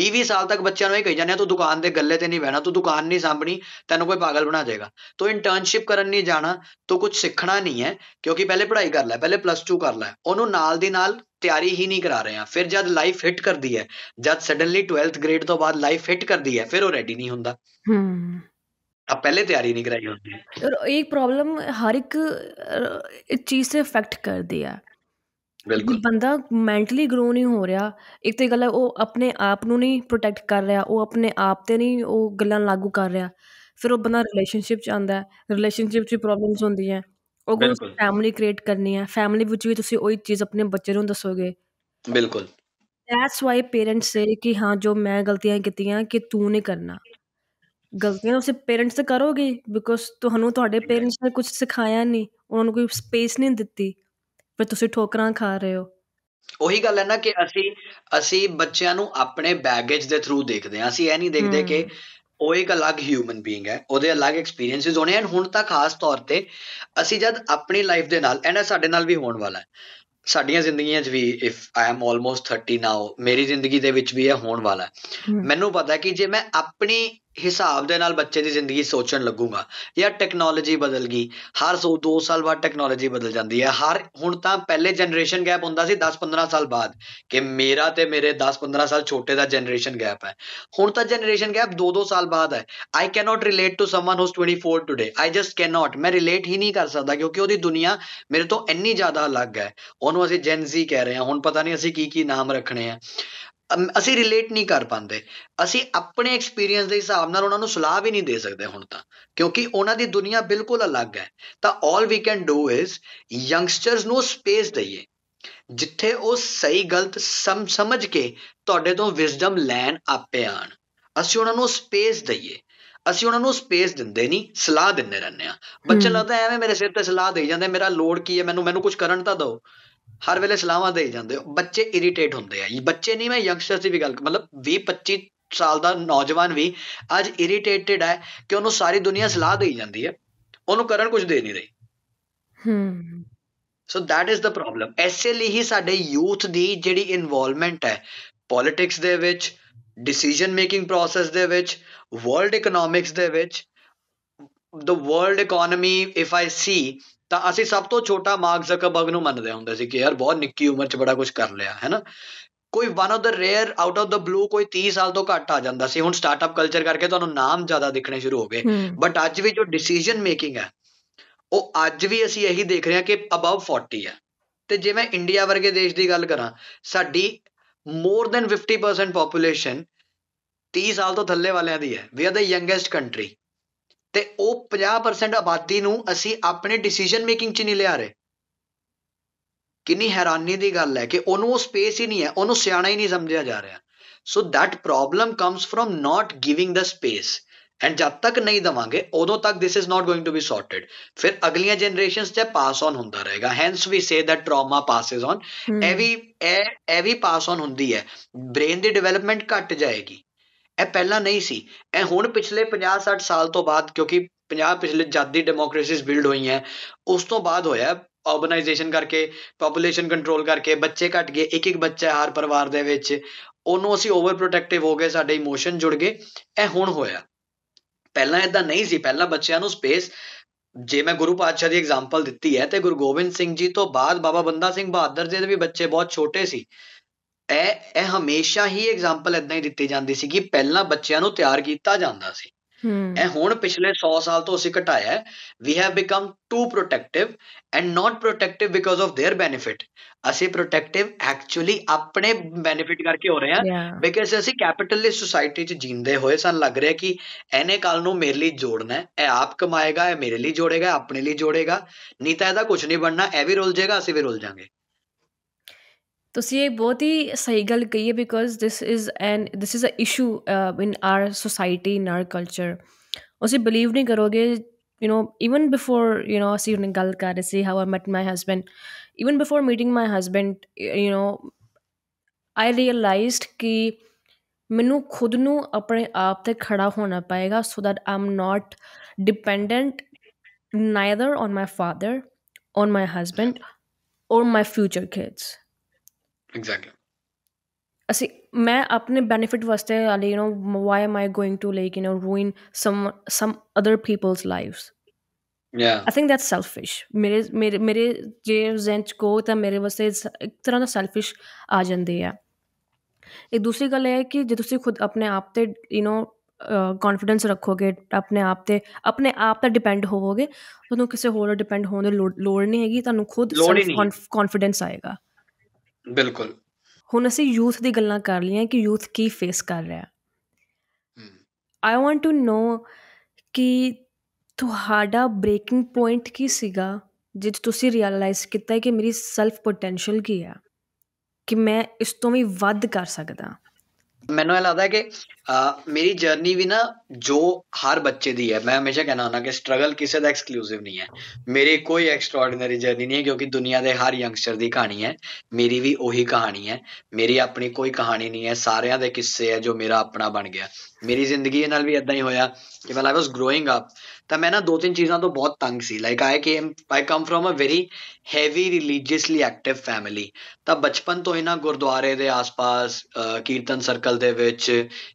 20-20 ਸਾਲ ਤੱਕ ਬੱਚਿਆਂ ਨੂੰ ਇਹ ਕਹੀ ਜਾਂਦੇ ਆ ਤੂੰ ਦੁਕਾਨ ਦੇ ਗੱਲੇ ਤੇ ਨਹੀਂ ਬਹਿਣਾ ਤੂੰ ਦੁਕਾਨ ਨਹੀਂ ਸਾਂਭਣੀ ਤੈਨੂੰ ਕੋਈ ਪਾਗਲ ਬਣਾ ਜਾਏਗਾ ਤੂੰ ਇੰਟਰਨਸ਼ਿਪ ਕਰਨ ਨਹੀਂ ਜਾਣਾ ਤੂੰ ਕੁਝ ਸਿੱਖਣਾ ਨਹੀਂ ਹੈ ਕਿਉਂਕਿ ਪਹਿਲੇ ਪੜ੍ਹਾਈ ਕਰ ਲੈ ਪਹਿਲੇ ਪਲੱਸ 2 ਕਰ ਲੈ ਉਹਨੂੰ ਨਾਲ ਦੀ ਨਾਲ ਤਿਆਰੀ ਹੀ ਨਹੀਂ ਕਰਾ ਰਹੇ ਆ ਫਿਰ ਜਦ ਲਾਈਫ ਹਿੱਟ ਕਰਦੀ ਹੈ ਜਦ ਸਡਨਲੀ 12th ਗ੍ਰੇਡ ਤੋਂ ਬਾਅਦ ਲਾਈਫ ਹਿੱਟ ਕਰਦੀ ਹੈ ਫਿਰ ਉਹ ਰੈਡੀ ਨਹੀਂ ਹੁੰਦਾ ਹੂੰ ਆ ਪਹਿਲੇ ਤਿਆਰੀ ਨਹੀਂ ਕਰਾਈ ਹੁੰਦੀ ਔਰ ਇੱਕ ਪ੍ਰੋਬਲਮ ਹਰ ਇੱਕ ਚੀਜ਼ ਤੇ ਇਫੈਕਟ ਕਰਦੀ ਆ ਬਿਲਕੁਲ ਬੰਦਾ ਮੈਂਟਲੀ ਗਰੋ ਨਹੀਂ ਹੋ ਰਿਹਾ ਇੱਕ ਤੇ ਗੱਲ ਹੈ ਉਹ ਆਪਣੇ ਆਪ ਨੂੰ ਨਹੀਂ ਪ੍ਰੋਟੈਕਟ ਕਰ ਰਿਹਾ ਉਹ ਆਪਣੇ ਆਪ ਤੇ ਨਹੀਂ ਉਹ ਗੱਲਾਂ ਲਾਗੂ ਕਰ ਰਿਹਾ ਫਿਰ ਉਹ ਬੰਦਾ ਰਿਲੇਸ਼ਨਸ਼ਿਪ ਚ ਆਂਦਾ ਹੈ ਰਿਲੇਸ਼ਨਸ਼ਿਪ ਚ ਪ੍ਰੋਬਲਮਸ ਹੁੰਦੀਆਂ ਉਹ ਕੋਈ ਫੈਮਿਲੀ ਕ੍ਰੀਏਟ ਕਰਨੀ ਹੈ ਫੈਮਿਲੀ ਵਿੱਚ ਵੀ ਤੁਸੀਂ ਉਹੀ ਚੀਜ਼ ਆਪਣੇ ਬੱਚੇ ਨੂੰ ਦੱਸੋਗੇ ਬਿਲਕੁਲ ਦੈਟਸ ਵਾਈ ਪੇਰੈਂਟਸ ਸੇ ਕਿ ਹਾਂ ਜੋ ਮੈਂ ਗਲਤੀਆਂ ਕੀਤੀਆਂ ਕਿ ਤੂੰ ਨਹੀਂ ਕਰਨਾ ਗਲਤੀਆਂ ਉਸੇ ਪੇਰੈਂਟਸ ਤੋਂ ਕਰੋਗੇ ਬਿਕੋਜ਼ ਤੁਹਾਨੂੰ ਤੁਹਾਡੇ ਪੇਰੈਂਟਸ ਨੇ ਕੁਝ ਸਿਖਾਇਆ ਨਹੀਂ ਉਹਨਾਂ ਨੂੰ ਕੋਈ ਸਪੇਸ ਨਹੀਂ ਦਿੱਤੀ ਪਰ ਤੁਸੀਂ ਠੋਕਰਾਂ ਖਾ ਰਹੇ ਹੋ ਉਹੀ ਗੱਲ ਹੈ ਨਾ ਕਿ ਅਸੀਂ ਅਸੀਂ ਬੱਚਿਆਂ ਨੂੰ ਆਪਣੇ ਬੈਗੇਜ ਦੇ ਥਰੂ ਦੇਖਦੇ ਹਾਂ ਅਸੀਂ ਇਹ ਨਹੀਂ ਦੇਖਦੇ ਕਿ ਉਹ ਇੱਕ ਅਲੱਗ ਹਿਊਮਨ ਬੀਇੰਗ ਹੈ ਉਹਦੇ ਅਲੱਗ ਐਕਸਪੀਰੀਐਂਸਸ ਹੋਣੇ ਹਨ ਹੁਣ ਤਾਂ ਖਾਸ ਤੌਰ ਤੇ ਅਸੀਂ ਜਦ ਆਪਣੀ ਲਾਈਫ ਦੇ ਨਾਲ ਐਨਾ ਸਾਡੇ ਨਾਲ ਵੀ ਹੋਣ ਵਾਲਾ ਹੈ ਸਾਡੀਆਂ ਜ਼ਿੰਦਗੀਆਂ 'ਚ ਵੀ if I am almost 30 now ਮੇਰੀ ਜ਼ਿੰਦਗੀ ਦੇ ਵਿੱਚ ਵੀ ਇਹ ਹੋਣ ਵਾਲਾ ਹੈ ਮੈਨੂੰ ਪਤਾ ਕਿ ਜੇ ਮੈਂ ਆਪਣੀ ਹਿਸਾਬ ਦੇ ਨਾਲ ਬੱਚੇ ਦੀ ਜ਼ਿੰਦਗੀ ਸੋਚਣ ਲੱਗੂਗਾ ਯਾਰ ਟੈਕਨੋਲੋਜੀ ਬਦਲ ਗਈ ਹਰ 2 ਸਾਲ ਬਾਅਦ ਟੈਕਨੋਲੋਜੀ ਬਦਲ ਜਾਂਦੀ ਹੈ ਹਰ ਹੁਣ ਤਾਂ ਪਹਿਲੇ ਜਨਰੇਸ਼ਨ ਗੈਪ ਹੁੰਦਾ ਸੀ 10-15 ਸਾਲ ਬਾਅਦ ਕਿ ਮੇਰਾ ਤੇ ਮੇਰੇ 10-15 ਸਾਲ ਛੋਟੇ ਦਾ ਜਨਰੇਸ਼ਨ ਗੈਪ ਹੈ ਹੁਣ ਤਾਂ ਜਨਰੇਸ਼ਨ ਗੈਪ 2-2 ਸਾਲ ਬਾਅਦ ਹੈ I can not relate to someone whose 24 today I just can not ਮੈਂ ਰਿਲੇਟ ਹੀ ਨਹੀਂ ਕਰ ਸਕਦਾ ਕਿਉਂਕਿ ਉਹਦੀ ਦੁਨੀਆ ਮੇਰੇ ਤੋਂ ਇੰਨੀ ਜ਼ਿਆਦਾ ਅਲੱਗ ਹੈ ਉਹਨੂੰ ਅਸੀਂ ਜੈਨ ਜ਼ੀ ਕਹਿ ਰਹੇ ਹਾਂ ਹੁਣ ਪਤਾ ਨਹੀਂ ਅਸੀਂ ਕੀ ਕੀ ਨਾਮ ਰੱਖਣੇ ਆ ਅਸੀਂ ਰਿਲੇਟ ਨਹੀਂ ਕਰ ਪਾਉਂਦੇ ਅਸੀਂ ਆਪਣੇ ਐਕਸਪੀਰੀਅੰਸ ਦੇ ਹਿਸਾਬ ਨਾਲ ਉਹਨਾਂ ਨੂੰ ਸਲਾਹ ਵੀ ਨਹੀਂ ਦੇ ਸਕਦੇ ਹੁਣ ਤਾਂ ਕਿਉਂਕਿ ਉਹਨਾਂ ਦੀ ਦੁਨੀਆ ਬਿਲਕੁਲ ਅਲੱਗ ਹੈ ਤਾਂ all we can do is youngsters ਨੂੰ ਸਪੇਸ ਦਈਏ ਜਿੱਥੇ ਉਹ ਸਹੀ ਗਲਤ ਸਮਝ ਕੇ ਤੁਹਾਡੇ ਤੋਂ ਵਿਜ਼ਡਮ ਲੈਣ ਆਪੇ ਆਣ ਅਸੀਂ ਉਹਨਾਂ ਨੂੰ ਸਪੇਸ ਦਈਏ ਅਸੀਂ ਉਹਨਾਂ ਨੂੰ ਸਪੇਸ ਦਿੰਦੇ ਨਹੀਂ ਸਲਾਹ ਦਿੰਦੇ ਰਹਿੰਦੇ ਆ ਬੱਚੇ ਲੱਗਦਾ ਐਵੇਂ ਮੇਰੇ ਸਿਰ ਤੇ ਸਲਾਹ ਦੇਈ ਜਾਂਦੇ ਮੇਰਾ ਲੋਡ ਕੀ ਹੈ ਮੈਨੂੰ ਮੈਨੂੰ ਕੁਝ ਕਰਨ ਤਾਂ ਦਿਓ ਹਰ ਵੇਲੇ ਸਲਾਹਾਂ ਦੇਈ ਜਾਂਦੇ ਹੋ ਬੱਚੇ ਇਰੀਟੇਟ ਹੁੰਦੇ ਆ ਬੱਚੇ ਨਹੀਂ ਮੈਂ ਯੰਗਸਟਰ ਦੀ ਵੀ ਗੱਲ ਮਤਲਬ 20 25 ਸਾਲ ਦਾ ਨੌਜਵਾਨ ਵੀ ਅੱਜ ਇਰੀਟੇਟਡ ਹੈ ਕਿ ਉਹਨੂੰ ਸਾਰੀ ਦੁਨੀਆ ਸਲਾਹ ਦੇਈ ਜਾਂਦੀ ਹੈ ਉਹਨੂੰ ਕਰਨ ਕੁਝ ਦੇ ਨਹੀਂ ਰਹੀ ਹੂੰ so that is the problem ਐਸੇ ਲਈ ਹੀ ਸਾਡੇ ਯੂਥ ਦੀ ਜਿਹੜੀ ਇਨਵੋਲਵਮੈਂਟ ਹੈ ਪੋਲਿਟਿਕਸ ਦੇ ਵਿੱਚ ਡਿਸੀਜਨ ਮੇਕਿੰਗ ਪ੍ਰੋਸੈਸ ਦੇ ਵਿੱਚ ਵਰਲਡ ਇਕਨੋਮਿਕਸ ਦੇ ਵਿੱਚ the world economy if i see ਤਾਂ ਅਸੀਂ ਸਭ ਤੋਂ ਛੋਟਾ ਮਾਰਕ ਜ਼ਕਰਬਰਗ ਨੂੰ ਮੰਨਦੇ ਹੁੰਦੇ ਸੀ ਕਿ ਯਾਰ ਬਹੁਤ ਨਿੱਕੀ ਉਮਰ 'ਚ ਬੜਾ ਕੁਝ ਕਰ ਲਿਆ ਹੈ ਨਾ ਕੋਈ one of the rare out of the blue ਕੋਈ 30 ਸਾਲ ਤੋਂ ਘੱਟ ਆ ਜਾਂਦਾ ਸੀ ਹੁਣ ਸਟਾਰਟਅਪ ਕਲਚਰ ਕਰਕੇ ਤੁਹਾਨੂੰ ਨਾਮ ਜ਼ਿਆਦਾ ਦਿਖਣੇ ਸ਼ੁਰੂ ਹੋ ਗਏ ਬਟ ਅੱਜ ਵੀ ਜੋ ਡਿਸੀਜਨ ਮੇਕਿੰਗ ਹੈ ਉਹ ਅੱਜ ਵੀ ਅਸੀਂ ਇਹੀ ਦੇਖ ਰਹੇ ਹਾਂ ਕਿ ਅਬਵ 40 ਹੈ ਤੇ ਜੇ ਮੈਂ ਇੰਡੀਆ ਵਰਗੇ ਦੇਸ਼ ਦੀ ਗੱਲ ਕਰਾਂ ਸਾਡੀ ਮੋਰ ਦੈਨ 50% ਪੋਪੂਲੇਸ਼ਨ 30 ਸਾਲ ਤੋਂ ਥੱਲੇ ਵਾਲਿਆਂ ਦੀ ਹੈ we are the youngest country ਤੇ ਉਹ 50% ਆਬਾਦੀ ਨੂੰ ਅਸੀਂ ਆਪਣੇ ਡਿਸੀਜਨ ਮੇਕਿੰਗ 'ਚ ਨਹੀਂ ਲਿਆ ਰਹੇ ਕਿੰਨੀ ਹੈਰਾਨੀ ਦੀ ਗੱਲ ਹੈ ਕਿ ਉਹਨੂੰ ਉਹ ਸਪੇਸ ਹੀ ਨਹੀਂ ਹੈ ਉਹਨੂੰ ਸਿਆਣਾ ਹੀ ਨਹੀਂ ਸਮਝਿਆ ਜਾ ਰਿਹਾ so that problem comes from not giving the space and ਜਦ ਤੱਕ ਨਹੀਂ ਦਵਾਂਗੇ ਉਦੋਂ ਤੱਕ this is not going to be sorted ਫਿਰ ਅਗਲੀਆਂ ਜਨਰੇਸ਼ਨਸ ਤੇ ਪਾਸ ਔਨ ਹੁੰਦਾ ਰਹੇਗਾ hence we say that trauma passes on ਐਵੀ ਐਵੀ ਪਾਸ ਔਨ ਹੁੰਦੀ ਹੈ ਬ੍ਰੇਨ ਦੀ ਡਿਵੈਲਪਮੈਂਟ ਘਟ ਜਾਏਗੀ ਇਹ ਪਹਿਲਾਂ ਨਹੀਂ ਸੀ ਇਹ ਹੁਣ ਪਿਛਲੇ 50 60 ਸਾਲ ਤੋਂ ਬਾਅਦ ਕਿਉਂਕਿ 50 ਪਿਛਲੇ ਜਦ ਦੀ ਡੈਮੋਕ੍ਰੇਸੀਜ਼ ਬਿਲਡ ਹੋਈਆਂ ਉਸ ਤੋਂ ਬਾਅਦ ਹੋਇਆ ਆਰਗੇਨਾਈਜੇਸ਼ਨ ਕਰਕੇ ਪੋਪੂਲੇਸ਼ਨ ਕੰਟਰੋਲ ਕਰਕੇ ਬੱਚੇ ਘਟ ਗਏ ਇੱਕ ਇੱਕ ਬੱਚਾ ਹਰ ਪਰਿਵਾਰ ਦੇ ਵਿੱਚ ਉਹਨੂੰ ਅਸੀਂ ਓਵਰ ਪ੍ਰੋਟੈਕਟਿਵ ਹੋ ਗਏ ਸਾਡੇ ਇਮੋਸ਼ਨ ਜੁੜ ਗਏ ਇਹ ਹੁਣ ਹੋਇਆ ਪਹਿਲਾਂ ਇਦਾਂ ਨਹੀਂ ਸੀ ਪਹਿਲਾਂ ਬੱਚਿਆਂ ਨੂੰ ਸਪੇਸ ਜੇ ਮੈਂ ਗੁਰੂ ਪਾਤਸ਼ਾਹ ਦੀ ਐਗਜ਼ਾਮਪਲ ਦਿੱਤੀ ਹੈ ਤੇ ਗੁਰੂ ਗੋਬਿੰਦ ਸਿੰਘ ਜੀ ਤੋਂ ਬਾਅਦ ਬਾਬਾ ਬੰਦਾ ਸਿੰਘ ਬਹਾਦਰ ਜੀ ਦੇ ਵੀ ਬੱਚੇ ਬਹੁਤ ਛੋਟੇ ਸੀ ਇਹ ਇਹ ਹਮੇਸ਼ਾ ਹੀ ਐਗਜ਼ਾਮਪਲ ਇਦਾਂ ਹੀ ਦਿੱਤੀ ਜਾਂਦੀ ਸੀ ਕਿ ਪਹਿਲਾਂ ਬੱਚਿਆਂ ਨੂੰ ਤਿਆਰ ਕੀਤਾ ਜਾਂਦਾ ਸੀ ਇਹ ਹੁਣ ਪਿਛਲੇ 100 ਸਾਲ ਤੋਂ ਅਸੀਂ ਘਟਾਇਆ we have become too protective and not protective because of their benefit ਅਸੀਂ ਪ੍ਰੋਟੈਕਟਿਵ ਐਕਚੁਅਲੀ ਆਪਣੇ ਬੈਨੀਫਿਟ ਕਰਕੇ ਹੋ ਰਹੇ ਹਾਂ ਬਿਕਾਜ਼ ਅਸੀਂ ਕੈਪੀਟਲਿਸਟ ਸੋਸਾਇਟੀ 'ਚ ਜੀਂਦੇ ਹੋਏ ਸਾਨੂੰ ਲੱਗ ਰਿਹਾ ਕਿ ਐਨੇ ਕਾਲ ਨੂੰ ਮੇਰੇ ਲਈ ਜੋੜਨਾ ਹੈ ਇਹ ਆਪ ਕਮਾਏਗਾ ਇਹ ਮੇਰੇ ਲਈ ਜੋੜੇਗਾ ਆਪਣੇ ਲਈ ਜੋੜੇਗਾ ਨਹੀਂ ਤਾਂ ਇਹਦਾ ਕੁਝ ਨਹੀਂ ਬਣਨਾ ਇਹ ਵੀ ਰੁੱਲ ਜਾਏਗਾ ਅਸੀਂ ਵੀ ਰੁੱਲ ਜਾਾਂਗੇ ਤੁਸੀਂ ਇਹ ਬਹੁਤ ਹੀ ਸਹੀ ਗੱਲ ਕਹੀ ਹੈ because this is an this is a issue in our society in our culture ਉਸੇ ਬਲੀਵ ਨਹੀਂ ਕਰੋਗੇ you know even before you know ਅਸੀਂ ਉਹਨਾਂ ਗੱਲ ਕਰ ਰਹੇ ਸੀ how I met my husband even before meeting my husband you know I realized ਕਿ ਮੈਨੂੰ ਖੁਦ ਨੂੰ ਆਪਣੇ ਆਪ ਤੇ ਖੜਾ ਹੋਣਾ ਪਏਗਾ so that am not dependent neither on my father on my husband or my future kids exactly ਅਸੀਂ ਮੈਂ ਆਪਣੇ ਬੈਨੀਫਿਟ ਵਾਸਤੇ ਲਈ you know why am I going to like you know ruin some some other peoples lives ਯਾ I think that's selfish ਮੇਰੇ ਮੇਰੇ ਮੇਰੇ ਜੇ ਜ਼ੈਂਚ ਕੋ ਤਾਂ ਮੇਰੇ ਵਾਸਤੇ ਇੱਕ ਤਰ੍ਹਾਂ ਦਾ ਸੈਲਫਿਸ਼ ਆ ਜਾਂਦੇ ਆ ਇੱਕ ਦੂਸਰੀ ਗੱਲ ਹੈ ਕਿ ਜੇ ਤੁਸੀਂ ਖੁਦ ਆਪਣੇ ਆਪ ਤੇ ਯੂ نو ਕੌਨਫੀਡੈਂਸ ਰੱਖੋਗੇ ਆਪਣੇ ਆਪ ਤੇ ਆਪਣੇ ਆਪ ਤੇ ਡਿਪੈਂਡ ਹੋਵੋਗੇ ਤੁਹਾਨੂੰ ਕਿਸੇ ਹੋਰ ਤੇ ਡਿਪੈਂਡ ਹੋਣ ਦੀ ਲੋੜ ਨਹੀਂ ਹੈਗੀ ਤੁਹਾਨੂੰ ਖੁਦ ਸੈਲਫ ਕੌਨਫੀਡੈਂਸ ਆਏਗਾ ਬਿਲਕੁਲ ਹੁਣ ਅਸੀਂ ਯੂਥ ਦੀ ਗੱਲਾਂ ਕਰ ਲਈਆਂ ਕਿ ਯੂਥ ਕੀ ਫੇਸ ਕਰ ਰਿਹਾ ਆਈ ਵਾਂਟ ਟੂ ਨੋ ਕਿ ਤੁਹਾਡਾ ਬ੍ਰੇਕਿੰਗ ਪੁਆਇੰਟ ਕੀ ਸੀਗਾ ਜਿੱਦ ਤੁਸੀਂ ਰਿਅਲਾਈਜ਼ ਕੀਤਾ ਕਿ ਮੇਰੀ ਸੈਲਫ ਪੋਟੈਂਸ਼ੀਅਲ ਕੀ ਆ ਕਿ ਮੈਂ ਇਸ ਤੋਂ ਵੀ ਵੱਧ ਕਰ ਸਕਦਾ ਮੈਨੂੰ ਇਹ ਲੱਗਦਾ ਕਿ ਮੇਰੀ ਜਰਨੀ ਵੀ ਨਾ ਜੋ ਹਰ ਬੱਚੇ ਦੀ ਹੈ ਮੈਂ ਹਮੇਸ਼ਾ ਕਹਿਣਾ ਹੁੰਦਾ ਕਿ ਸਟਰਗਲ ਕਿਸੇ ਦਾ ਐਕਸਕਲੂਸਿਵ ਨਹੀਂ ਹੈ ਮੇਰੇ ਕੋਈ ਐਕਸਟਰਾਆਰਡੀਨਰੀ ਜਰਨੀ ਨਹੀਂ ਹੈ ਕਿਉਂਕਿ ਦੁਨੀਆ ਦੇ ਹਰ ਯੰਗਸਟਰ ਦੀ ਕਹਾਣੀ ਹੈ ਮੇਰੀ ਵੀ ਉਹੀ ਕਹਾਣੀ ਹੈ ਮੇਰੀ ਆਪਣੀ ਕੋਈ ਕਹਾਣੀ ਨਹੀਂ ਹੈ ਸਾਰਿਆਂ ਦੇ ਕਿੱਸੇ ਹੈ ਜੋ ਮੇਰਾ ਆਪਣਾ ਬਣ ਗਿਆ ਮੇਰੀ ਜ਼ਿੰਦਗੀ ਨਾਲ ਵੀ ਇਦਾਂ ਹੀ ਹੋਇਆ ਕਿ well I was growing up ਤਾਂ ਮੈਂ ਨਾ ਦੋ ਤਿੰਨ ਚੀਜ਼ਾਂ ਤੋਂ ਬਹੁਤ ਤੰਗ ਸੀ like I came I come from a very heavy religiously active family ਤਾਂ ਬਚਪਨ ਤੋਂ ਹੀ ਨਾ ਗੁਰਦੁਆਰੇ ਦੇ ਆਸ-ਪਾਸ ਕੀਰਤਨ ਸਰਕਲ ਦੇ ਵਿੱਚ